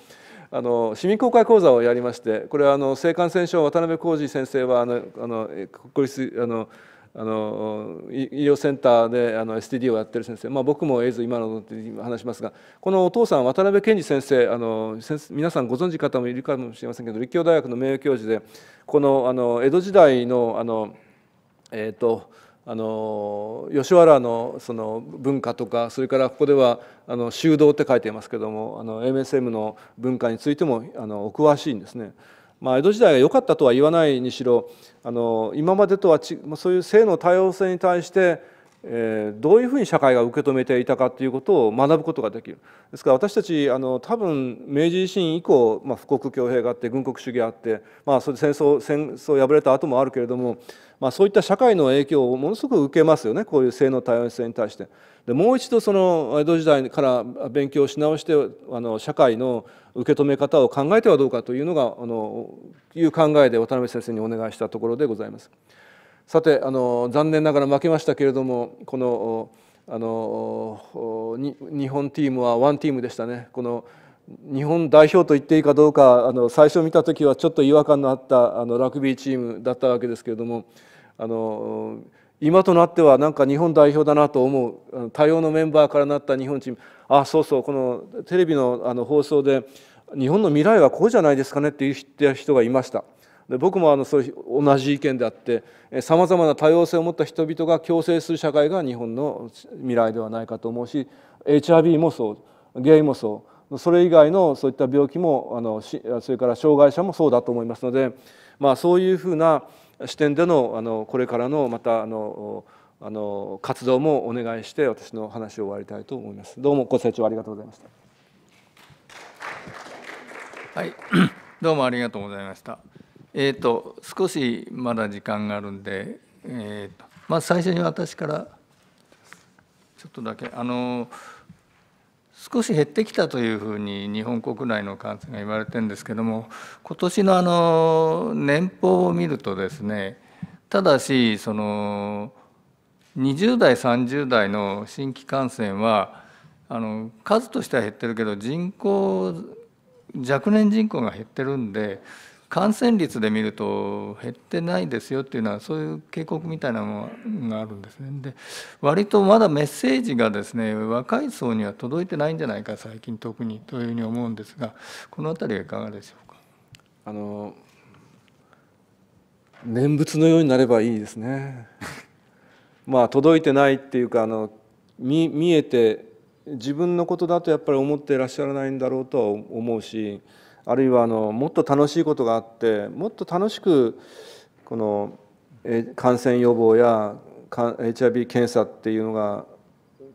あの市民公開講座をやりましてこれはあの性感染症渡辺浩二先生はあのあの国立あのあの医療センターであの STD をやってる先生、まあ、僕もエイズ今の話しますがこのお父さん渡辺健二先生あの皆さんご存知方もいるかもしれませんけど立教大学の名誉教授でこのあの江戸時代のあのえっ、ー、とあの吉原のその文化とかそれからここではあの修道って書いていますけどもあの MSM の文化についてもあのお詳しいんですね。まあ、江戸時代が良かったとは言わないにしろあの今までとはちそういう性の多様性に対してえどういうふうに社会が受け止めていたかということを学ぶことができるですから私たちあの多分明治維新以降、まあ、富国強兵があって軍国主義があって、まあ、それ戦争戦争敗れた後もあるけれども、まあ、そういった社会の影響をものすごく受けますよねこういう性の多様性に対して。でもう一度その江戸時代から勉強し直してあの社会の受け止め方を考えてはどうかというのがあのいう考えで渡辺先生にお願いしたところでございます。さてあの残念ながら負けましたけれどもこのあの日本チームはワンチームでしたねこの日本代表と言っていいかどうかあの最初見た時はちょっと違和感のあったあのラグビーチームだったわけですけれどもあの今となってはなんか日本代表だなと思う多様のメンバーからなった日本チームあそうそうこのテレビのあの放送で日本の未来はこうじゃないですかねって言った人がいました。で僕もあのそう同じ意見であってさまざまな多様性を持った人々が共生する社会が日本の未来ではないかと思うし HIV もそうゲイもそうそれ以外のそういった病気もあのそれから障害者もそうだと思いますので、まあ、そういうふうな視点でのあのこれからのまたあのあの活動もお願いして私の話を終わりたいと思います。どうもご清聴ありがとうございました。はい、どうもありがとうございました。えーと、少しまだ時間があるんで、えーと、まず最初に私からちょっとだけあの少し減ってきたというふうに日本国内の感染が言われてるんですけども今年のあの年俸を見るとですねただしその20代30代の新規感染はあの数としては減ってるけど人口若年人口が減ってるんで感染率で見ると減ってないですよっていうのはそういう警告みたいなものがあるんですねで割とまだメッセージがですね若い層には届いてないんじゃないか最近特にというふうに思うんですがこの辺りはいかがでしょうかあの念仏のようになればいいですね まあ届いてないっていうかあの見見えて自分のことだとやっぱり思っていらっしゃらないんだろうとは思うしあるいはあのもっと楽しいことがあってもっと楽しくこの感染予防や HIV 検査っていうのが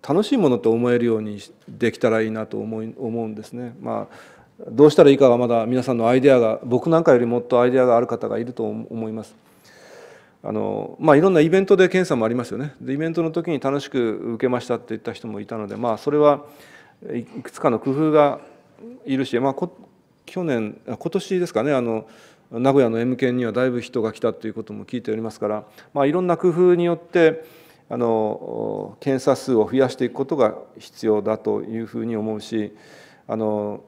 楽しいものと思えるようにできたらいいなと思い思うんですね。まあどうしたらいいかはまだ皆さんのアイデアが僕なんかよりもっとアイデアがある方がいると思います。あのまあ、いろんなイベントで検査もありますよねでイベントの時に楽しく受けましたって言った人もいたので、まあ、それはいくつかの工夫がいるし、まあ、こ去年今年ですかねあの名古屋の M 県にはだいぶ人が来たということも聞いておりますから、まあ、いろんな工夫によってあの検査数を増やしていくことが必要だというふうに思うしあの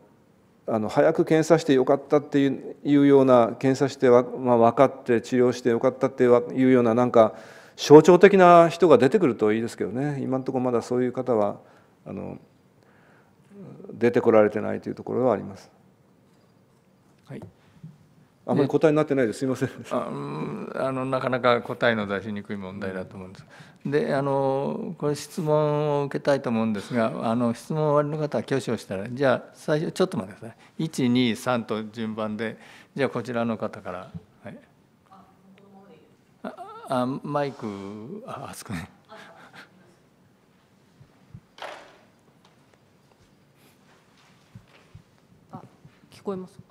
あの早く検査してよかったっていうような検査しては、まあ、分かって治療してよかったっていうようななんか象徴的な人が出てくるといいですけどね今のところまだそういう方はあの出てこられてないというところはあります。はい、あんまり答えになってないです、すみません。あのなかなか答えの出しにくい問題だと思うんです。で、あのこれ質問を受けたいと思うんですが、あの質問終わりの方は挙手をしたら、じゃあ最初ちょっと待ってください。一二三と順番で、じゃあこちらの方から。はい、ああマイクああそこね。あ聞こえます。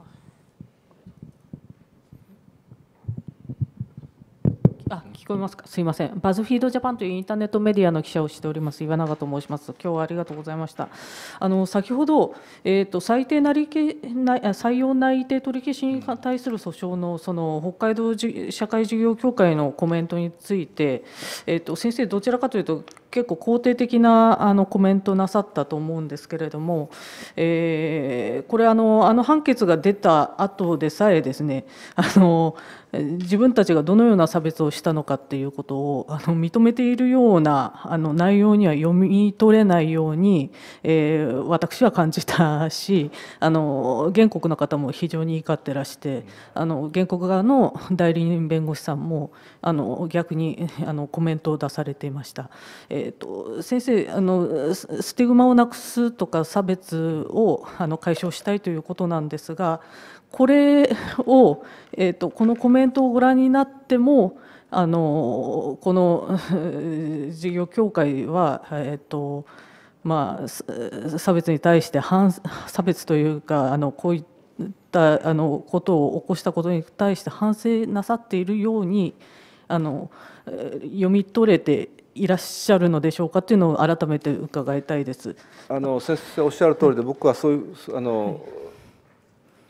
あ聞こえますかすいませんバズフィードジャパンというインターネットメディアの記者をしております岩永と申します今日はありがとうございましたあの先ほど、えーと、最低なりけな採用内定取り消しに対する訴訟のその北海道社会事業協会のコメントについて、えーと先生どちらかというと結構肯定的なあのコメントなさったと思うんですけれども、えー、これあのあの判決が出た後でさえですねあの自分たちがどのような差別をしたのかっていうことをあの認めているようなあの内容には読み取れないように、えー、私は感じたしあの原告の方も非常に怒ってらしてあの原告側の代理人弁護士さんもあの逆にあのコメントを出されていました。ええーと、先生あのスティグマをなくすとか差別をあの解消したいということなんですがこれを、えーと、とこのコメントをご覧になってもあのこの 事業協会は、えーとまあ、差別に対して反差別というかあのこういったあのことを起こしたことに対して反省なさっているようにあの読み取れていらっしゃるのでしょうかというのを改めて伺いたいです。あの先生おっしゃる通りで、僕はそういうあの、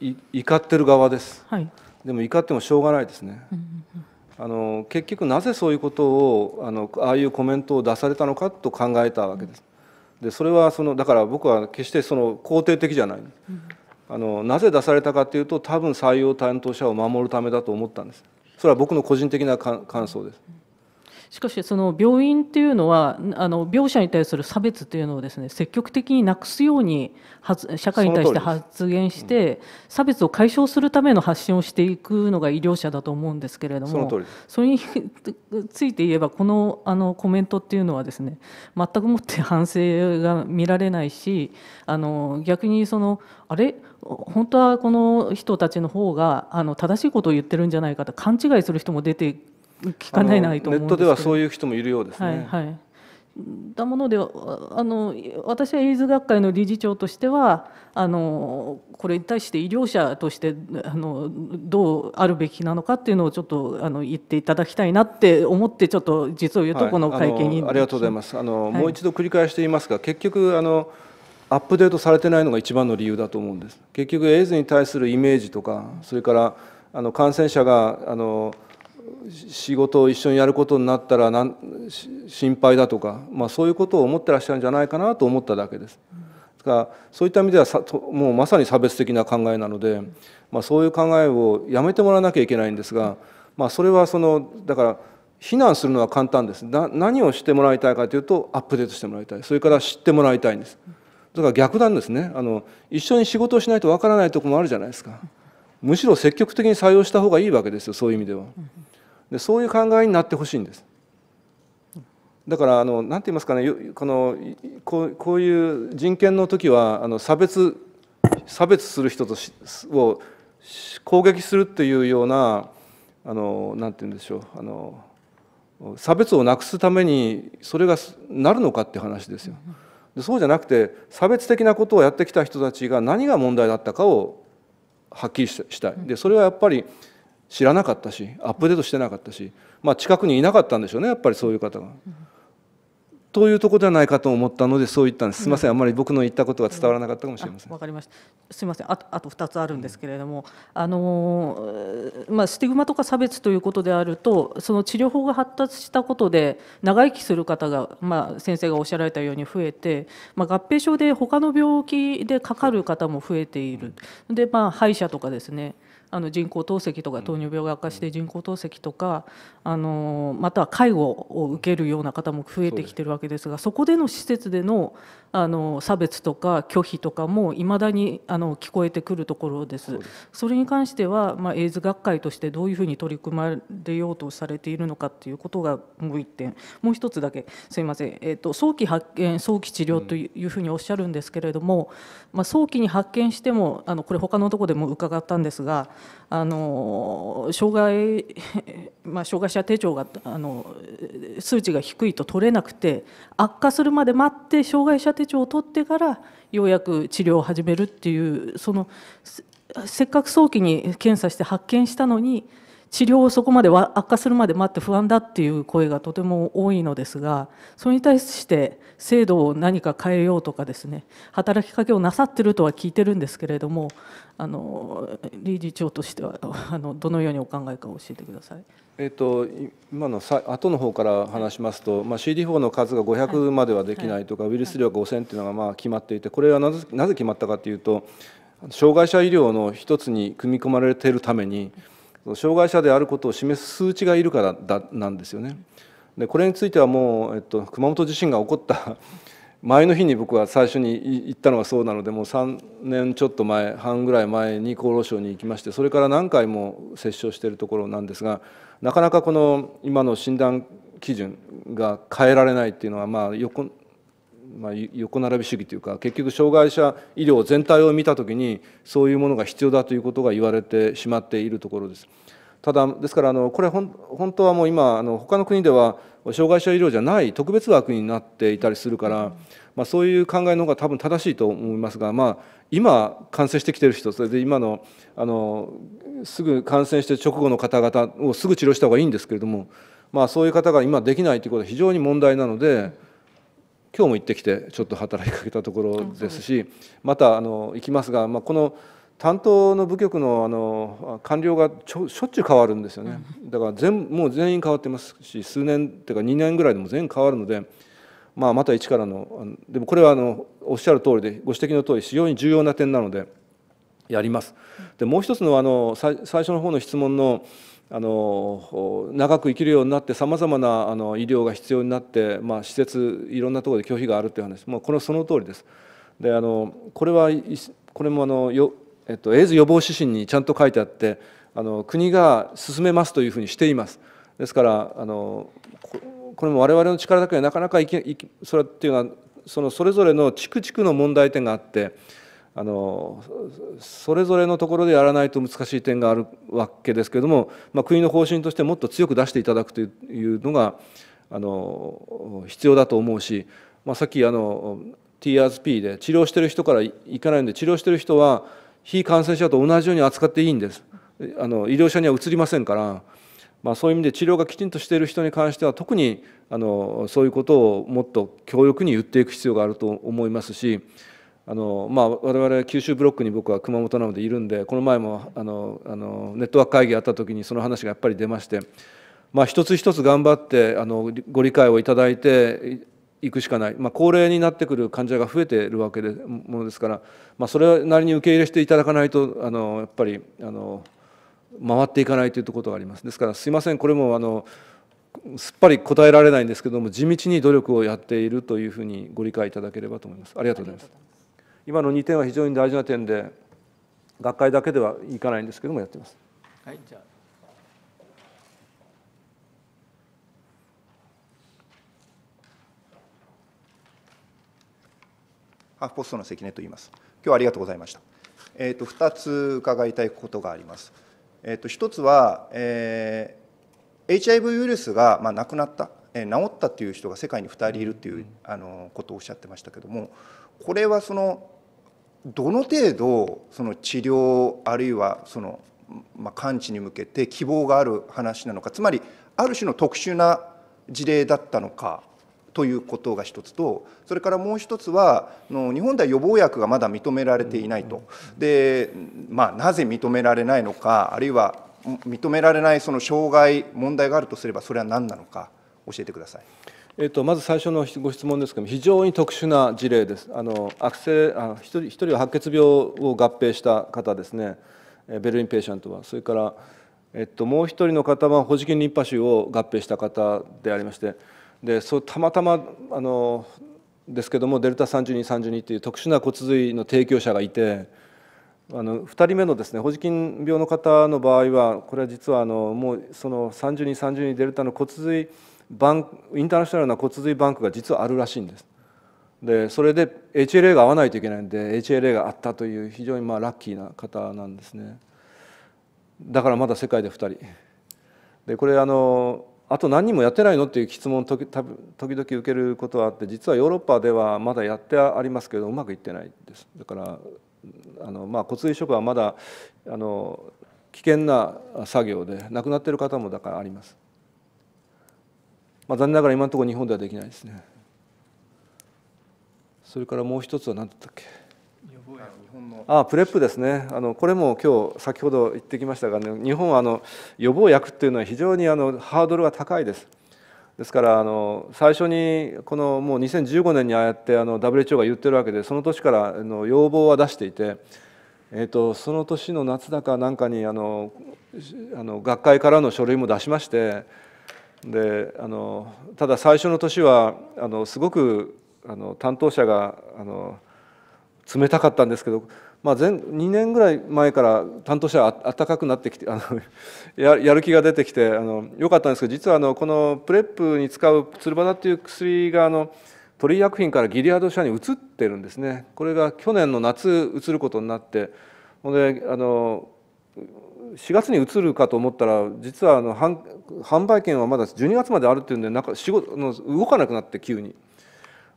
はい、怒ってる側です、はい。でも怒ってもしょうがないですね。うんあの結局なぜそういうことをあのああいうコメントを出されたのかと考えたわけです。でそれはそのだから僕は決してその肯定的じゃない、あのなぜ出されたかというと多分採用担当者を守るためだと思ったんですそれは僕の個人的な感想です。しかしその病院っていうのはあの病者に対する差別というのをですね積極的になくすように社会に対して発言して、うん、差別を解消するための発信をしていくのが医療者だと思うんですけれどもそれについて言えばこのあのコメントっていうのはですね全くもって反省が見られないしあの逆にそのあれ本当はこの人たちの方があの正しいことを言ってるんじゃないかと勘違いする人も出て聞かないないと思うんですネットではそういう人もいるようですね。はい、はい、だものであの私はエイズ学会の理事長としてはあのこれに対して医療者としてあのどうあるべきなのかっていうのをちょっとあの言っていただきたいなって思ってちょっと実を言うと、この会見にありがとうございますあの、はい、もう一度繰り返していますが結局あのアップデートされてないのが一番の理由だと思うんです結局エイズに対するイメージとかそれからあの感染者があの仕事を一緒にやることになったらなん心配だとか、まあ、そういうことを思ってらっしゃるんじゃないかなと思っただけです。ですからそういった意味ではもうまさに差別的な考えなので、まあ、そういう考えをやめてもらわなきゃいけないんですが、まあ、それはそのだから非難するのは簡単です何をしてもらいたいかというとアップデートしてもらいたいそれから知ってもらいたいんですだから逆なんですねあの一緒に仕事をしないとわからないとこもあるじゃないですかむしろ積極的に採用した方がいいわけですよそういう意味では。でそういう考えになってほしいんですだからあの何て言いますかねこのこうこういう人権の時はあの差別差別する人とを攻撃するっていうようなあのなんて言うんでしょうあの差別をなくすためにそれがなるのかって話ですよ。でそうじゃなくて差別的なことをやってきた人たちが何が問題だったかをはっきりしたい。でそれはやっぱり知らなかったしアップデートしてなかったし、まあ、近くにいなかったんでしょうねやっぱりそういう方が。というとこではないかと思ったのでそう言ったんです。すみません、あんまり僕の言ったことが伝わらなかったかもしれません。わ、うん、かりました。すみません、あとあと2つあるんですけれども、うん、あのまあ、スティグマとか差別ということであると、その治療法が発達したことで長生きする方がまあ、先生がおっしゃられたように増えて、まあ、合併症で他の病気でかかる方も増えている。で、まあ歯医者とかですね、あの人工透析とか糖尿病が悪化して人工透析とかあのまたは介護を受けるような方も増えてきてるわけですがそこでの施設でのあの差別とか拒否とかもいまだにあの聞こえてくるところですそれに関しては、まあ、エイズ学会としてどういうふうに取り組まれようとされているのかということがもう1点もう1つだけすいません、えーと、早期発見早期治療というふうにおっしゃるんですけれども、まあ、早期に発見してもあのこれ他のとこでも伺ったんですがあの障害、まあ、障害者手帳があの数値が低いと取れなくて悪化するまで待って障害者手帳を取ってからようやく治療を始めるっていうそのせっかく早期に検査して発見したのに治療をそこまで悪化するまで待って不安だっていう声がとても多いのですがそれに対して制度を何か変えようとかですね働きかけをなさってるとは聞いてるんですけれどもあの理事長としてはあのどのようにお考えか教えてください。えーと、今の後の方から話しますと、まあ、CD4 の数が500まではできないとか、はい、ウイルス量が5000というのがまあ決まっていてこれはなぜ決まったかというと障害者医療の一つに組み込まれているために。はい障害者であることを示す数値がいるからだなんですよね。でこれについてはもう、えっと、熊本地震が起こった 前の日に僕は最初に行ったのがそうなのでもう3年ちょっと前半ぐらい前に厚労省に行きましてそれから何回も接触しているところなんですがなかなかこの今の診断基準が変えられないっていうのはまあ横まあ、横並び主義というか結局障害者医療全体を見た時にそういうものが必要だということが言われてしまっているところです。ただですからあのこれ本当はもう今あの他の国では障害者医療じゃない特別枠になっていたりするから、まあ、そういう考えの方が多分正しいと思いますが、まあ、今感染してきてる人それで今のあのすぐ感染して直後の方々をすぐ治療した方がいいんですけれども、まあ、そういう方が今できないということは非常に問題なので。今日も行ってきてちょっと働きかけたところですしまたあの行きますが、まあ、この担当の部局のあの官僚がしょっちゅう変わるんですよねだから全もう全員変わってますし数年っていうか2年ぐらいでも全員変わるので、まあ、また一からのでもこれはあのおっしゃる通りでご指摘の通り非常に重要な点なのでやります。でもう一つのあの最初の方の質問のあの長く生きるようになってさまざまなあの医療が必要になって、まあ、施設いろんなところで拒否があるという話、まあ、これはその通りです。であのこれはこれもあのよ、えっと、エイズ予防指針にちゃんと書いてあってあの国が進めますというふうにしています。ですからあのこれも我々の力だけではなかなかいけいそれっていうのはそのそれぞれの地区地区の問題点があって。あのそれぞれのところでやらないと難しい点があるわけですけれども、まあ、国の方針としてもっと強く出していただくというのがあの必要だと思うし、まあ、さっきあの TRSP で治療してる人から行かないので治療してる人は非感染者と同じように扱っていいんですあの医療者には移りませんから、まあ、そういう意味で治療がきちんとしている人に関しては特にあのそういうことをもっと強力に言っていく必要があると思いますし。あのまあ、我々九州ブロックに僕は熊本なのでいるんでこの前もあのあのネットワーク会議あった時にその話がやっぱり出まして、まあ、一つ一つ頑張ってあのご理解をいただいていくしかない、まあ、高齢になってくる患者が増えているわけでものですから、まあ、それなりに受け入れしていただかないとあのやっぱりあの回っていかないということがあります。ですからすいませんこれもあのすっぱり答えられないんですけども地道に努力をやっているというふうにご理解いただければと思います。ありがとうございます。今の2点は非常に大事な点で学会だけではいかないんですけどもやってます。はい、じゃあハーフポストの関根と言います。今日はありがとうございました。えっ、ー、と2つ伺いたいことがあります。えっ、ー、と1つは、えー、HIV ウイルスがまあなくなった、えー、治ったという人が世界に2人いるという、あのことをおっしゃってましたけども、これはそのどの程度その治療あるいはその、まあ、完治に向けて希望がある話なのかつまりある種の特殊な事例だったのかということが一つとそれからもう一つは日本では予防薬がまだ認められていないとで、まあ、なぜ認められないのかあるいは認められないその障害問題があるとすればそれは何なのか教えてください。えっと、まず最初のご質問ですけども非常に特殊な事例ですあの悪性あ一人一人は白血病を合併した方ですねベルリンペーシャントはそれから、えっと、もう一人の方はホジキンリンパ腫を合併した方でありましてでそうたまたまあのですけどもデルタ3232っていう特殊な骨髄の提供者がいてあの2人目のですねホジキン病の方の場合はこれは実はあのもうその3232 32デルタの骨髄バンインターナショナルな骨髄バンクが実はあるらしいんです。でそれで HLA が合わないといけないんで HLA があったという非常にまあラッキーな方なんですね。だからまだ世界で2人。でこれあのあと何人もやってないのっていう質問を時々受けることはあって実はヨーロッパではまだやってありますけどうまくいってないですだからあの、まあ、骨髄移植はまだあの危険な作業で亡くなっている方もだからあります。残念ながら今のところ日本ではできないですねそれからもう一つは何だったっけあプレップですねあのこれも今日先ほど言ってきましたが、ね、日本はあの予防薬っていうのは非常にあのハードルが高いですですからあの最初にこのもう2015年にああやってあの WHO が言ってるわけでその年からあの要望は出していて、えーとその年の夏だかなんかにあのあの学会からの書類も出しましてであのただ最初の年はあのすごくあの担当者があの冷たかったんですけど、まあ前、2年ぐらい前から担当者はあったかくなってきてあの ややる気が出てきてあのよかったんですけど実はあのこのプレップに使うつるばナっていう薬があの鳥医薬品からギリアド社に移ってるんですねこれが去年の夏移ることになってほんであの4月に移るかと思ったら実はあの販売権はまだ12月まであるっていうんでなんか仕事の動かなくなって急に。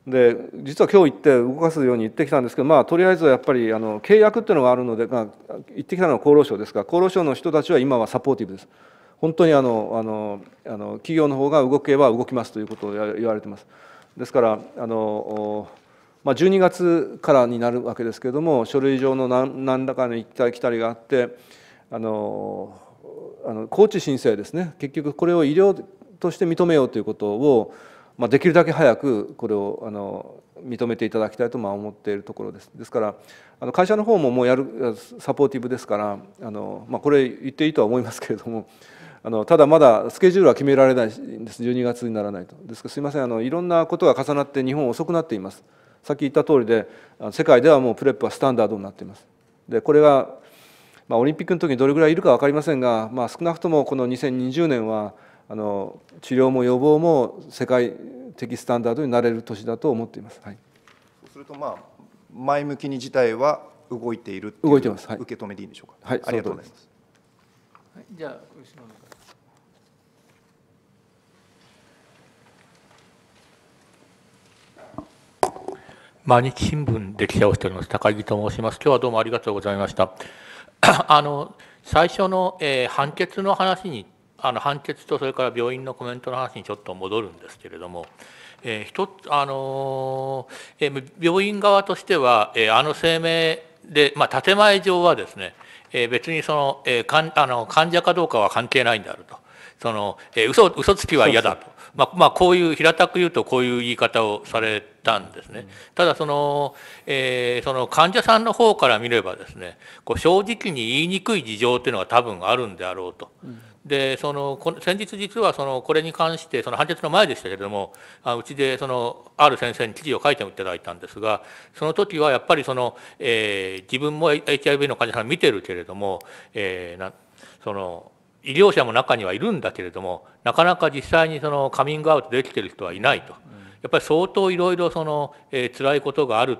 で実は今日行って動かすように行ってきたんですけど、まあ、とりあえずはやっぱりあの契約っていうのがあるので、まあ、行ってきたのは厚労省ですが厚労省の人たちは今はサポーティブです。本当にあのあのあの企業の方が動けば動きますということを言われてます。ですからあのまあ、12月からになるわけですけれども書類上の何らかの行ったり来たりがあってあのあの高知申請ですね結局これを医療として認めようということを、まあ、できるだけ早くこれをあの認めていただきたいとまあ思っているところですですからあの会社の方ももうやるサポーティブですからあの、まあ、これ言っていいとは思いますけれどもあのただまだスケジュールは決められないんです12月にならないとですからすいませんあのいろんなことが重なって日本遅くなっていますさっき言った通りで世界ではもうプレップはスタンダードになっていますでこれがまあ、オリンピックの時にどれぐらいいるか分かりませんが、まあ、少なくともこの2020年はあの治療も予防も世界的スタンダードになれる年だと思っています。はい、そうすると、まあ、前向きに自体は動いているい動いてます、はい、受け止めていいんでしょうか。はい、ありがとうございます。はい、じゃあ後ろの方毎日新聞で記者をしております高木と申します。今日はどうもありがとうございました。あの最初の、えー、判決の話にあの判決とそれから病院のコメントの話にちょっと戻るんですけれども、えー、一つあのー、えー、病院側としては、えー、あの声明で、まあ、建前上はですね、えー、別にその、えー、かんあの患者かどうかは関係ないんであるとその、えー、嘘嘘つきは嫌だと。まあ、まあ、こういう平たく言うとこういう言い方をされたんですね。ただその、えー、その患者さんの方から見ればですねこう正直に言いにくい事情っていうのが多分あるんであろうと。でその先日実はそのこれに関してその判決の前でしたけれどもあうちでそのある先生に記事を書いていただいたんですがその時はやっぱりその、えー、自分も HIV の患者さん見てるけれども、えー、なその医療者も中にはいるんだけれどもなかなか実際にそのカミングアウトできてる人はいないと。やっぱり相当いろいろその、えー、辛いことがある、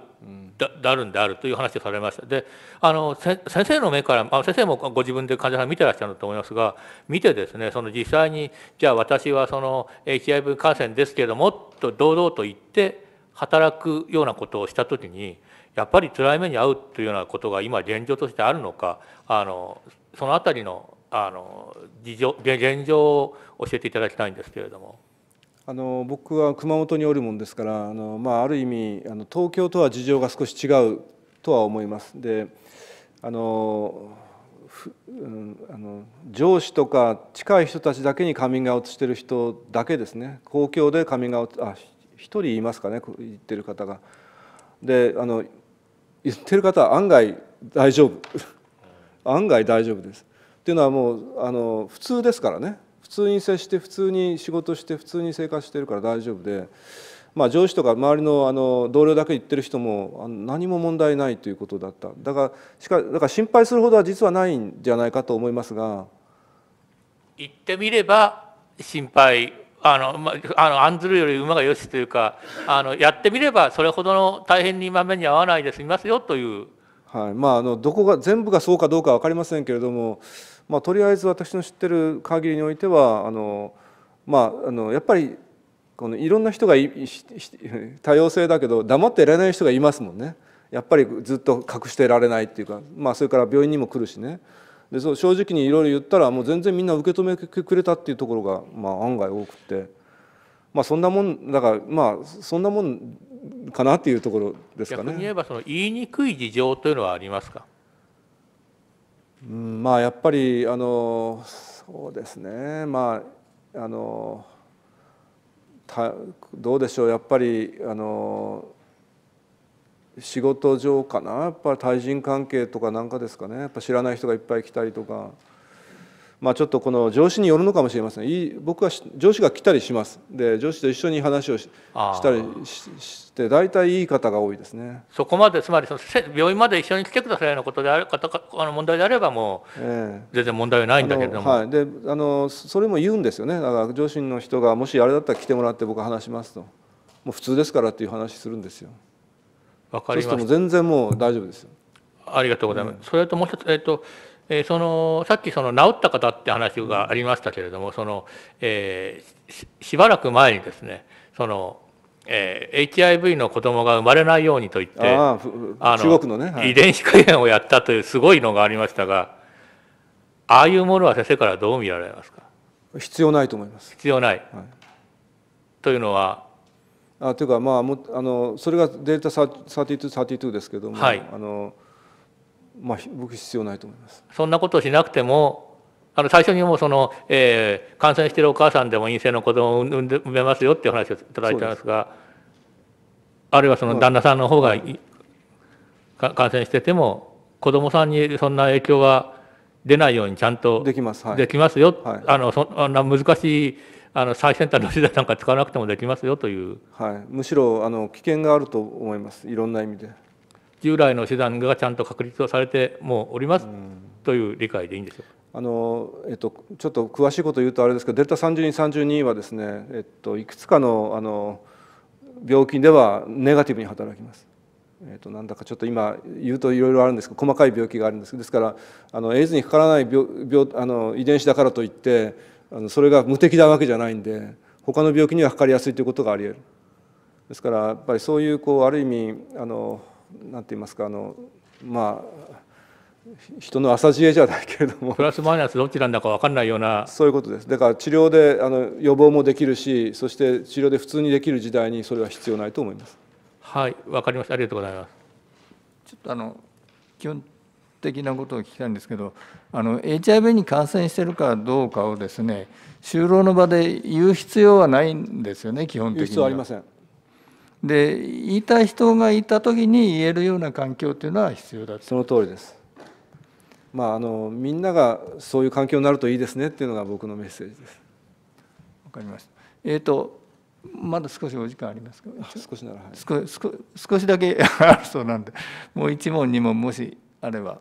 だるんであるという話をされました。で、あの先生の目から、あ先生もご自分で患者さん見てらっしゃると思いますが、見てですね、その実際にじゃあ私はその HIV 感染ですけれどもと堂々と言って働くようなことをした時に、やっぱり辛い目に遭うというようなことが今現状としてあるのか、あのその辺りのあの事情現状を教えていただきたいんですけれども。あの僕は熊本におるもんですからあの、まあ、ある意味あの東京とは事情が少し違うとは思います。であのあの上司とか近い人たちだけにカミングアウトしてる人だけですね公共でカミングアウトあ一人いますかね言ってる方が。であの言ってる方は案外大丈夫案外大丈夫です。っていうのはもうあの普通ですからね普通に接して普通に仕事して普通に生活してるから大丈夫で、まあ、上司とか周りのあの同僚だけ言ってる人も何も問題ないということだっただからしかだから心配するほどは実はないんじゃないかと思いますが。言ってみれば心配あの、まあの案ずるより馬がよしというかあのやってみればそれほどの大変に今目に合わないで済みますよという。はいまあ、あのどこが全部がそうかどうか分かりませんけれどもまあ、とりあえず私の知ってる限りにおいてはあの、まあ、あのやっぱりこのいろんな人が多様性だけど黙っていられない人がいますもんねやっぱりずっと隠していられないっていうか、まあ、それから病院にも来るしねでそう正直にいろいろ言ったらもう全然みんな受け止めてくれたっていうところが、まあ、案外多くて、まあ、そんなもんだからまあそんなもんかなっていうところですかね。逆に言えばその言いにくい事情というのはありますかうん、まあやっぱりあのそうですねまああのたどうでしょうやっぱりあの仕事上かなやっぱり対人関係とかなんかですかねやっぱ知らない人がいっぱい来たりとか。まあ、ちょっとこの上司によるのかもしれません僕は上司が来たりしますで上司と一緒に話をしたりして大体いい方が多いですねそこまでつまりその病院まで一緒に来てくださいようなことである方あの問題であればもう全然問題はないんだけれども、えー、はい、であのそれも言うんですよねだから上司の人がもしあれだったら来てもらって僕は話しますともう普通ですからっていう話するんですよかりまし全然もう大丈夫ですよありがとうございます、えー、それともう一つえっ、ー、とえそのさっきその治った方って話がありましたけれどもその、えー、しばらく前にですねその、えー、HIV の子供が生まれないようにといってあの、ねはい、遺伝子改変をやったというすごいのがありましたがああいうものは先生からどう見られますか必要ないと思います。必要ない、はい、というのはあというかまあもあのそれがデータ3232ですけども、はい、あのまあ、僕必要ないと思います。そんなことをしなくてもあの最初にもその、えー、感染しているお母さんでも陰性の子供を産んで産めますよっていう話をいただいてますがあるいはその旦那さんの方が、はい、感染してても子供さんにそんな影響は出ないようにちゃんとできます,、はい、できますよ、はい、あのそあんな難しいあの最先端の手段なんか使わなくてもできますよという、はい、むしろあの危険があると思いますいろんな意味で。従来の手段がちゃんと確立をされてもおりますという理解でいいんでしょうか。あのえっと、ちょっと詳しいこと言うとあれですけどデルタ32、32はですね、えっと、いくつかのあの病気ではネガティブに働きます。えっと、なんだかちょっと今言うといろいろあるんですけど細かい病気があるんですですからあのエイズにかからない病病あの遺伝子だからといってあのそれが無敵なわけじゃないんで他の病気にはかかりやすいということがありえる。ですからやっぱりそういうこうある意味あのなんて言いますかあのまあ人の浅知恵じゃないけれどもプラスマイナスどっちなんだか分かんないようなそういうことですだから治療であの予防もできるしそして治療で普通にできる時代にそれは必要ないと思いますはい分かりましたありがとうございますちょっとあの基本的なことを聞きたいんですけどあの HIV に感染してるかどうかをですね就労の場で言う必要はないんですよね基本的には言う必要ありませんで言いたい人がいた時に言えるような環境というのは必要だその通りです。まあ、あのみんながそういう環境になるといいですねっていうのが僕のメッセージです。わかりました。えっ、ー、とまだ少しお時間ありますか。少しなら、はい、少少しだけ あそうなんで、もう一問二問もしあれば。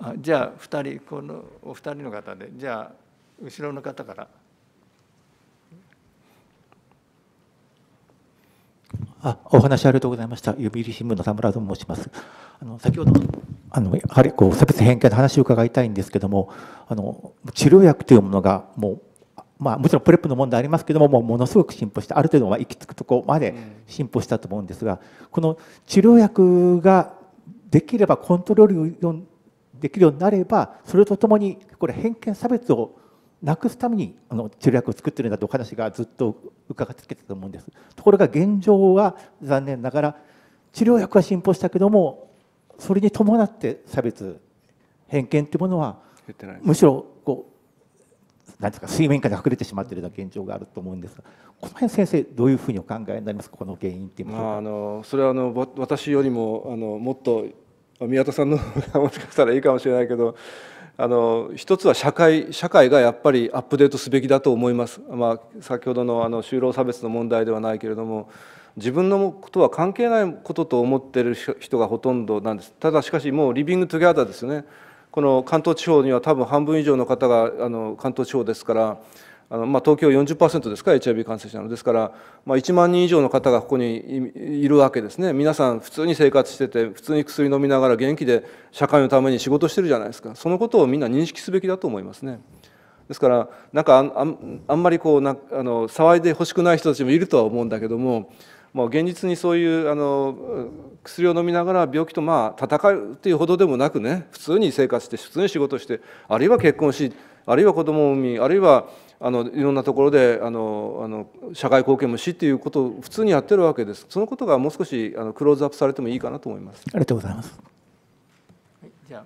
あじゃあ二人このお二人の方でじゃあ後ろの方から。あお話ありがとうございました。読売新聞の田村と申します。あの先ほどあのやはりこう差別偏見の話を伺いたいんですけども、あの治療薬というものがもうまあ、もちろんプレップの問題ありますけどももうものすごく進歩してある程度は行き着くとこまで進歩したと思うんですがこの治療薬ができればコントロールできるようになればそれとともにこれ偏見差別をなくすためにあの治療薬を作ってるんだとお話がずっと伺ってきたと思うんですところが現状は残念ながら治療薬は進歩したけどもそれに伴って差別偏見というものはむしろこうなんですか水面下で隠れてしまっているような現状があると思うんですがこの辺先生どういうふうにお考えになりますかこの原因っていうのは、まあ、あのそれはあの私よりもあのもっと宮田さんの方がもしかしたらいいかもしれないけどあの一つは社会社会がやっぱりアップデートすべきだと思います、まあ、先ほどのあの就労差別の問題ではないけれども自分のことは関係ないことと思ってる人がほとんどなんですただしかしもうリビングトゥギャダーですねこの関東地方には多分半分以上の方があの関東地方ですからあのまあ、東京40%ですか HIV 感染者のですから、まあ、1万人以上の方がここにいるわけですね皆さん普通に生活してて普通に薬飲みながら元気で社会のために仕事してるじゃないですかそのことをみんな認識すべきだと思いますね。ですからなんかあんまりこうなあの騒いでほしくない人たちもいるとは思うんだけどももう現実にそういうあの薬を飲みながら病気とまあ戦うっていうほどでもなくね普通に生活して普通に仕事してあるいは結婚しあるいは子供を産みあるいはあのいろんなところであのあの社会貢献もしっていうことを普通にやってるわけですそのことがもう少しあのクローズアップされてもいいかなと思いますありがとうございます、はい、じゃ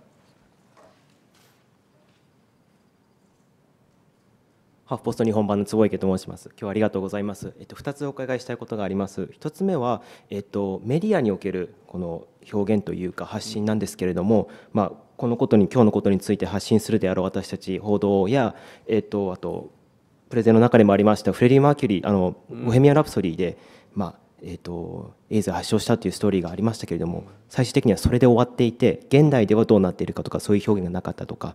ハーフポスト日本版の坪池と申します。今日はありがとうございます。えっと二つお伺いしたいことがあります。一つ目はえっとメディアにおけるこの表現というか発信なんですけれども、まあ、このことに今日のことについて発信するであろう私たち報道やえっとあとプレゼンの中でもありましたフレディ・マーキュリーあの、ボヘミアン・ラプソディで、まあえーと、エイズ発症したというストーリーがありましたけれども最終的にはそれで終わっていて現代ではどうなっているかとかそういう表現がなかったとか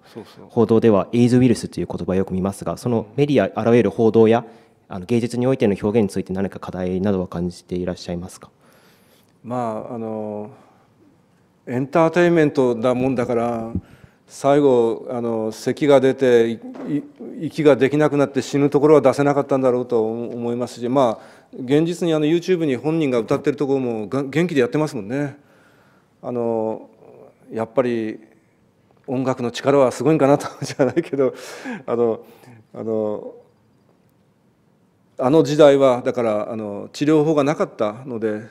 報道ではエイズウイルスという言葉をよく見ますがそのメディアあらゆる報道やあの芸術においての表現について何か課題などは感じていらっしゃいますか、まあ、あのエンターテイメントだもんだから最後あの咳が出て息ができなくなって死ぬところは出せなかったんだろうと思いますしまあ現実にあの YouTube に本人が歌ってるところも元気でやってますもんね。あのやっぱり音楽の力はすごいんかなと じゃないけどあのあのあの時代はだからあの治療法がなかったので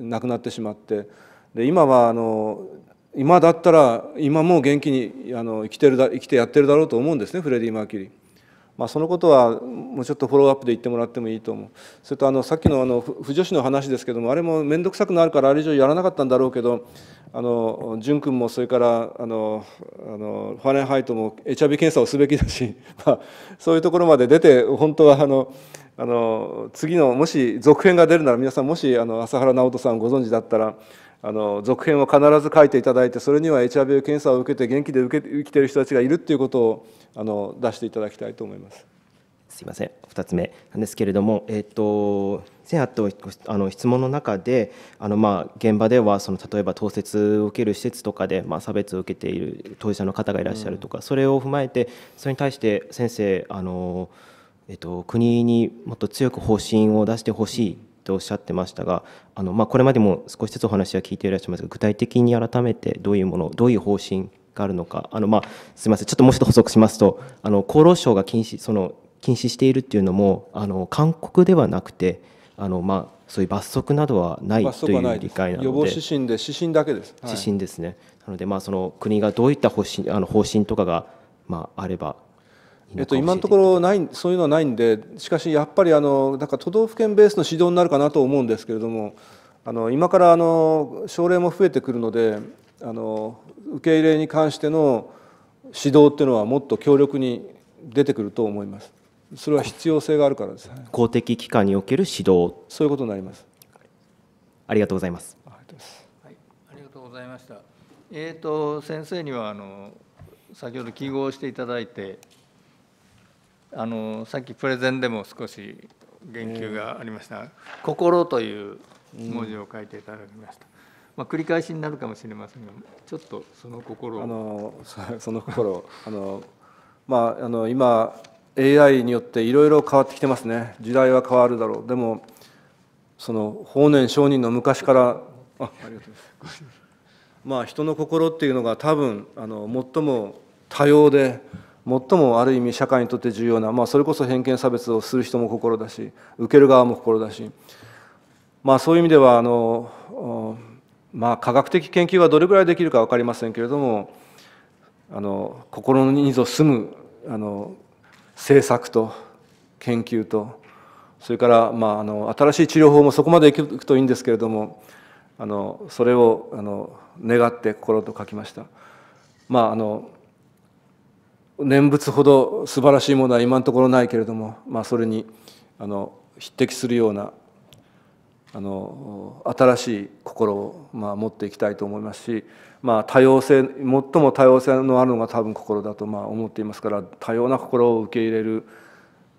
亡くなってしまってで今はあの今だったら今も元気にあの生きてるだ生きてやってるだろうと思うんですねフレディ・マーキュリー。まあ、そのことはもうちょっとフォローアップで言ってもらってもいいと思うそれとあのさっきのあの不女子の話ですけどもあれも面倒くさくなるからあれ以上やらなかったんだろうけどあの淳君もそれからあのあのファレンハイトも HIV 検査をすべきだし、まあ、そういうところまで出て本当はあのあの次のもし続編が出るなら皆さんもしあの朝原直人さんご存知だったらあの続編を必ず書いていただいてそれには HIV 検査を受けて元気で受け生きてる人たちがいるっていうことをあの出していただきたいと思います。すいません2つ目なんですけれども、えーと、と前あとあの質問の中であの、まあ、現場ではその例えば統制を受ける施設とかで、まあ、差別を受けている当事者の方がいらっしゃるとか、うん、それを踏まえてそれに対して先生あの、えーと、と国にもっと強く方針を出してほしいとおっしゃってましたがあの、まあ、これまでも少しずつお話は聞いていらっしゃいますが具体的に改めてどういうものどういう方針があるのかあの、まあ、すみませんちょっともう一度補足しますとあの厚労省が禁止その禁止しているっていうのもあの勧告ではなくてあの、まあ、そういう罰則などはないという理解なので予防指針で指針だけです、はい、指針ですねなので、まあ、その国がどういった方針あの方針とかが、まあ、あればえっと、今のところないそういうのはないんでしかしやっぱりあのだから都道府県ベースの指導になるかなと思うんですけれどもあの今からあの症例も増えてくるのであの受け入れに関しての指導っていうのはもっと強力に出てくると思います。それは必要性があるからです、ね、公的機関における指導そういうことになりますありがとうございますはい、ありがとうございましたえっ、ー、と先生にはあの先ほど記号していただいてあのさっきプレゼンでも少し言及がありましたが「心」という文字を書いていただきました。まあ、繰り返しになるかもしれませんがちょっとその心あの その心あの、まあ、あの今 AI によっていろいろ変わってきてますね時代は変わるだろうでもその法然上人の昔からあありがとうございますまあ人の心っていうのが多分あの最も多様で最もある意味社会にとって重要な、まあ、それこそ偏見差別をする人も心だし受ける側も心だし、まあ、そういう意味ではあの、まあ、科学的研究がどれぐらいできるか分かりませんけれどもあの心にぞ住むあの政策と研究とそれから、まあ、あの新しい治療法もそこまでいくといいんですけれどもあのそれをあの願って心と書きました。まああの念仏ほど素晴らしいものは今のところないけれども、まあ、それにあの匹敵するようなあの新しい心を、まあ、持っていきたいと思いますし、まあ、多様性最も多様性のあるのが多分心だとまあ思っていますから多様な心を受け入れる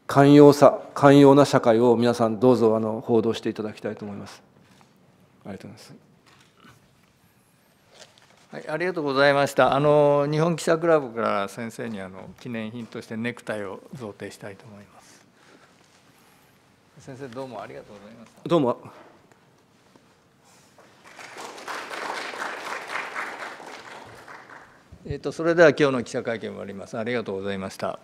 寛容さ寛容な社会を皆さんどうぞあの報道していただきたいと思います。ありがとうございますはい、ありがとうございました。あの日本記者クラブから先生にあの記念品としてネクタイを贈呈したいと思います。先生どうもありがとうございました。どうも。えっ、ー、とそれでは今日の記者会見終わります。ありがとうございました。